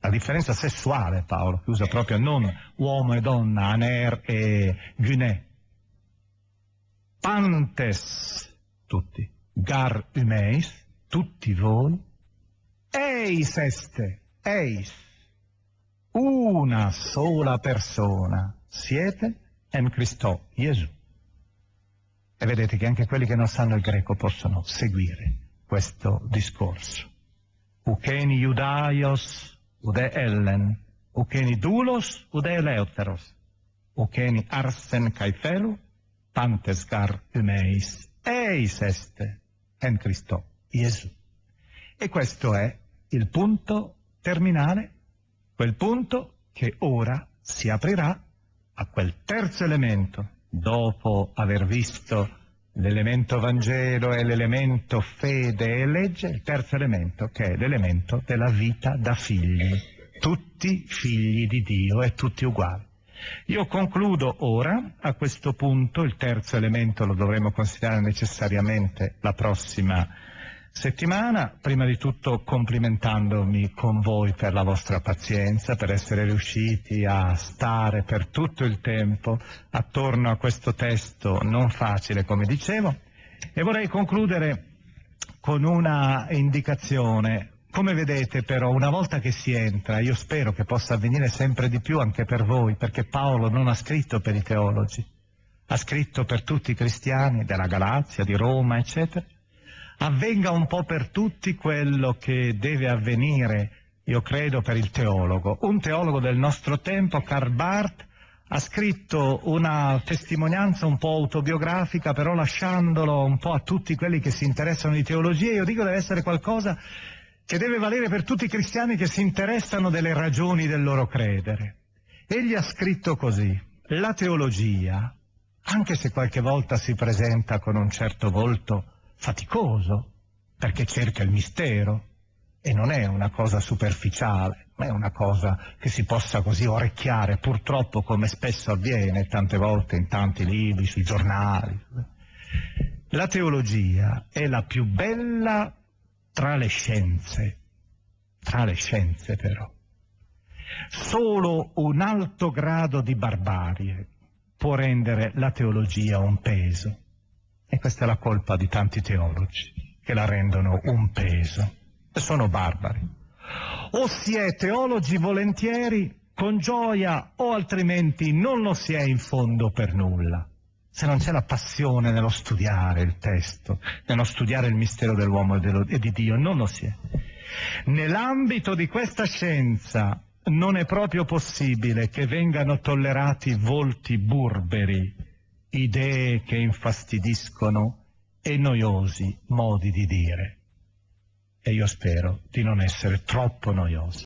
la differenza sessuale, Paolo, che usa proprio non uomo e donna, aner e gune. Pantes, tutti, gar umeis, tutti voi, eis este, eis, una sola persona, siete en Cristo, Gesù. E vedete che anche quelli che non sanno il greco possono seguire questo discorso. Ucheni iudaios, Ude Ellen, ukeni Dulos, ude Eleuteros, ukeni Arsen Caifelu, tantes gar emeis, eis este, en Cristo, Gesù. E questo è il punto terminale, quel punto che ora si aprirà a quel terzo elemento, dopo aver visto L'elemento Vangelo è l'elemento fede e legge, il terzo elemento che è l'elemento della vita da figli, tutti figli di Dio e tutti uguali. Io concludo ora, a questo punto il terzo elemento lo dovremo considerare necessariamente la prossima settimana, prima di tutto complimentandomi con voi per la vostra pazienza, per essere riusciti a stare per tutto il tempo attorno a questo testo non facile, come dicevo, e vorrei concludere con una indicazione. Come vedete però, una volta che si entra, io spero che possa avvenire sempre di più anche per voi, perché Paolo non ha scritto per i teologi, ha scritto per tutti i cristiani della Galazia, di Roma, eccetera, avvenga un po' per tutti quello che deve avvenire, io credo, per il teologo. Un teologo del nostro tempo, Karl Barth, ha scritto una testimonianza un po' autobiografica, però lasciandolo un po' a tutti quelli che si interessano di teologia, io dico deve essere qualcosa che deve valere per tutti i cristiani che si interessano delle ragioni del loro credere. Egli ha scritto così, la teologia, anche se qualche volta si presenta con un certo volto, faticoso, perché cerca il mistero e non è una cosa superficiale, ma è una cosa che si possa così orecchiare, purtroppo come spesso avviene tante volte in tanti libri, sui giornali. La teologia è la più bella tra le scienze, tra le scienze però. Solo un alto grado di barbarie può rendere la teologia un peso. E questa è la colpa di tanti teologi che la rendono un peso. E sono barbari. O si è teologi volentieri con gioia o altrimenti non lo si è in fondo per nulla. Se non c'è la passione nello studiare il testo, nello studiare il mistero dell'uomo e, dello, e di Dio, non lo si è. Nell'ambito di questa scienza non è proprio possibile che vengano tollerati volti burberi idee che infastidiscono e noiosi modi di dire. E io spero di non essere troppo noioso.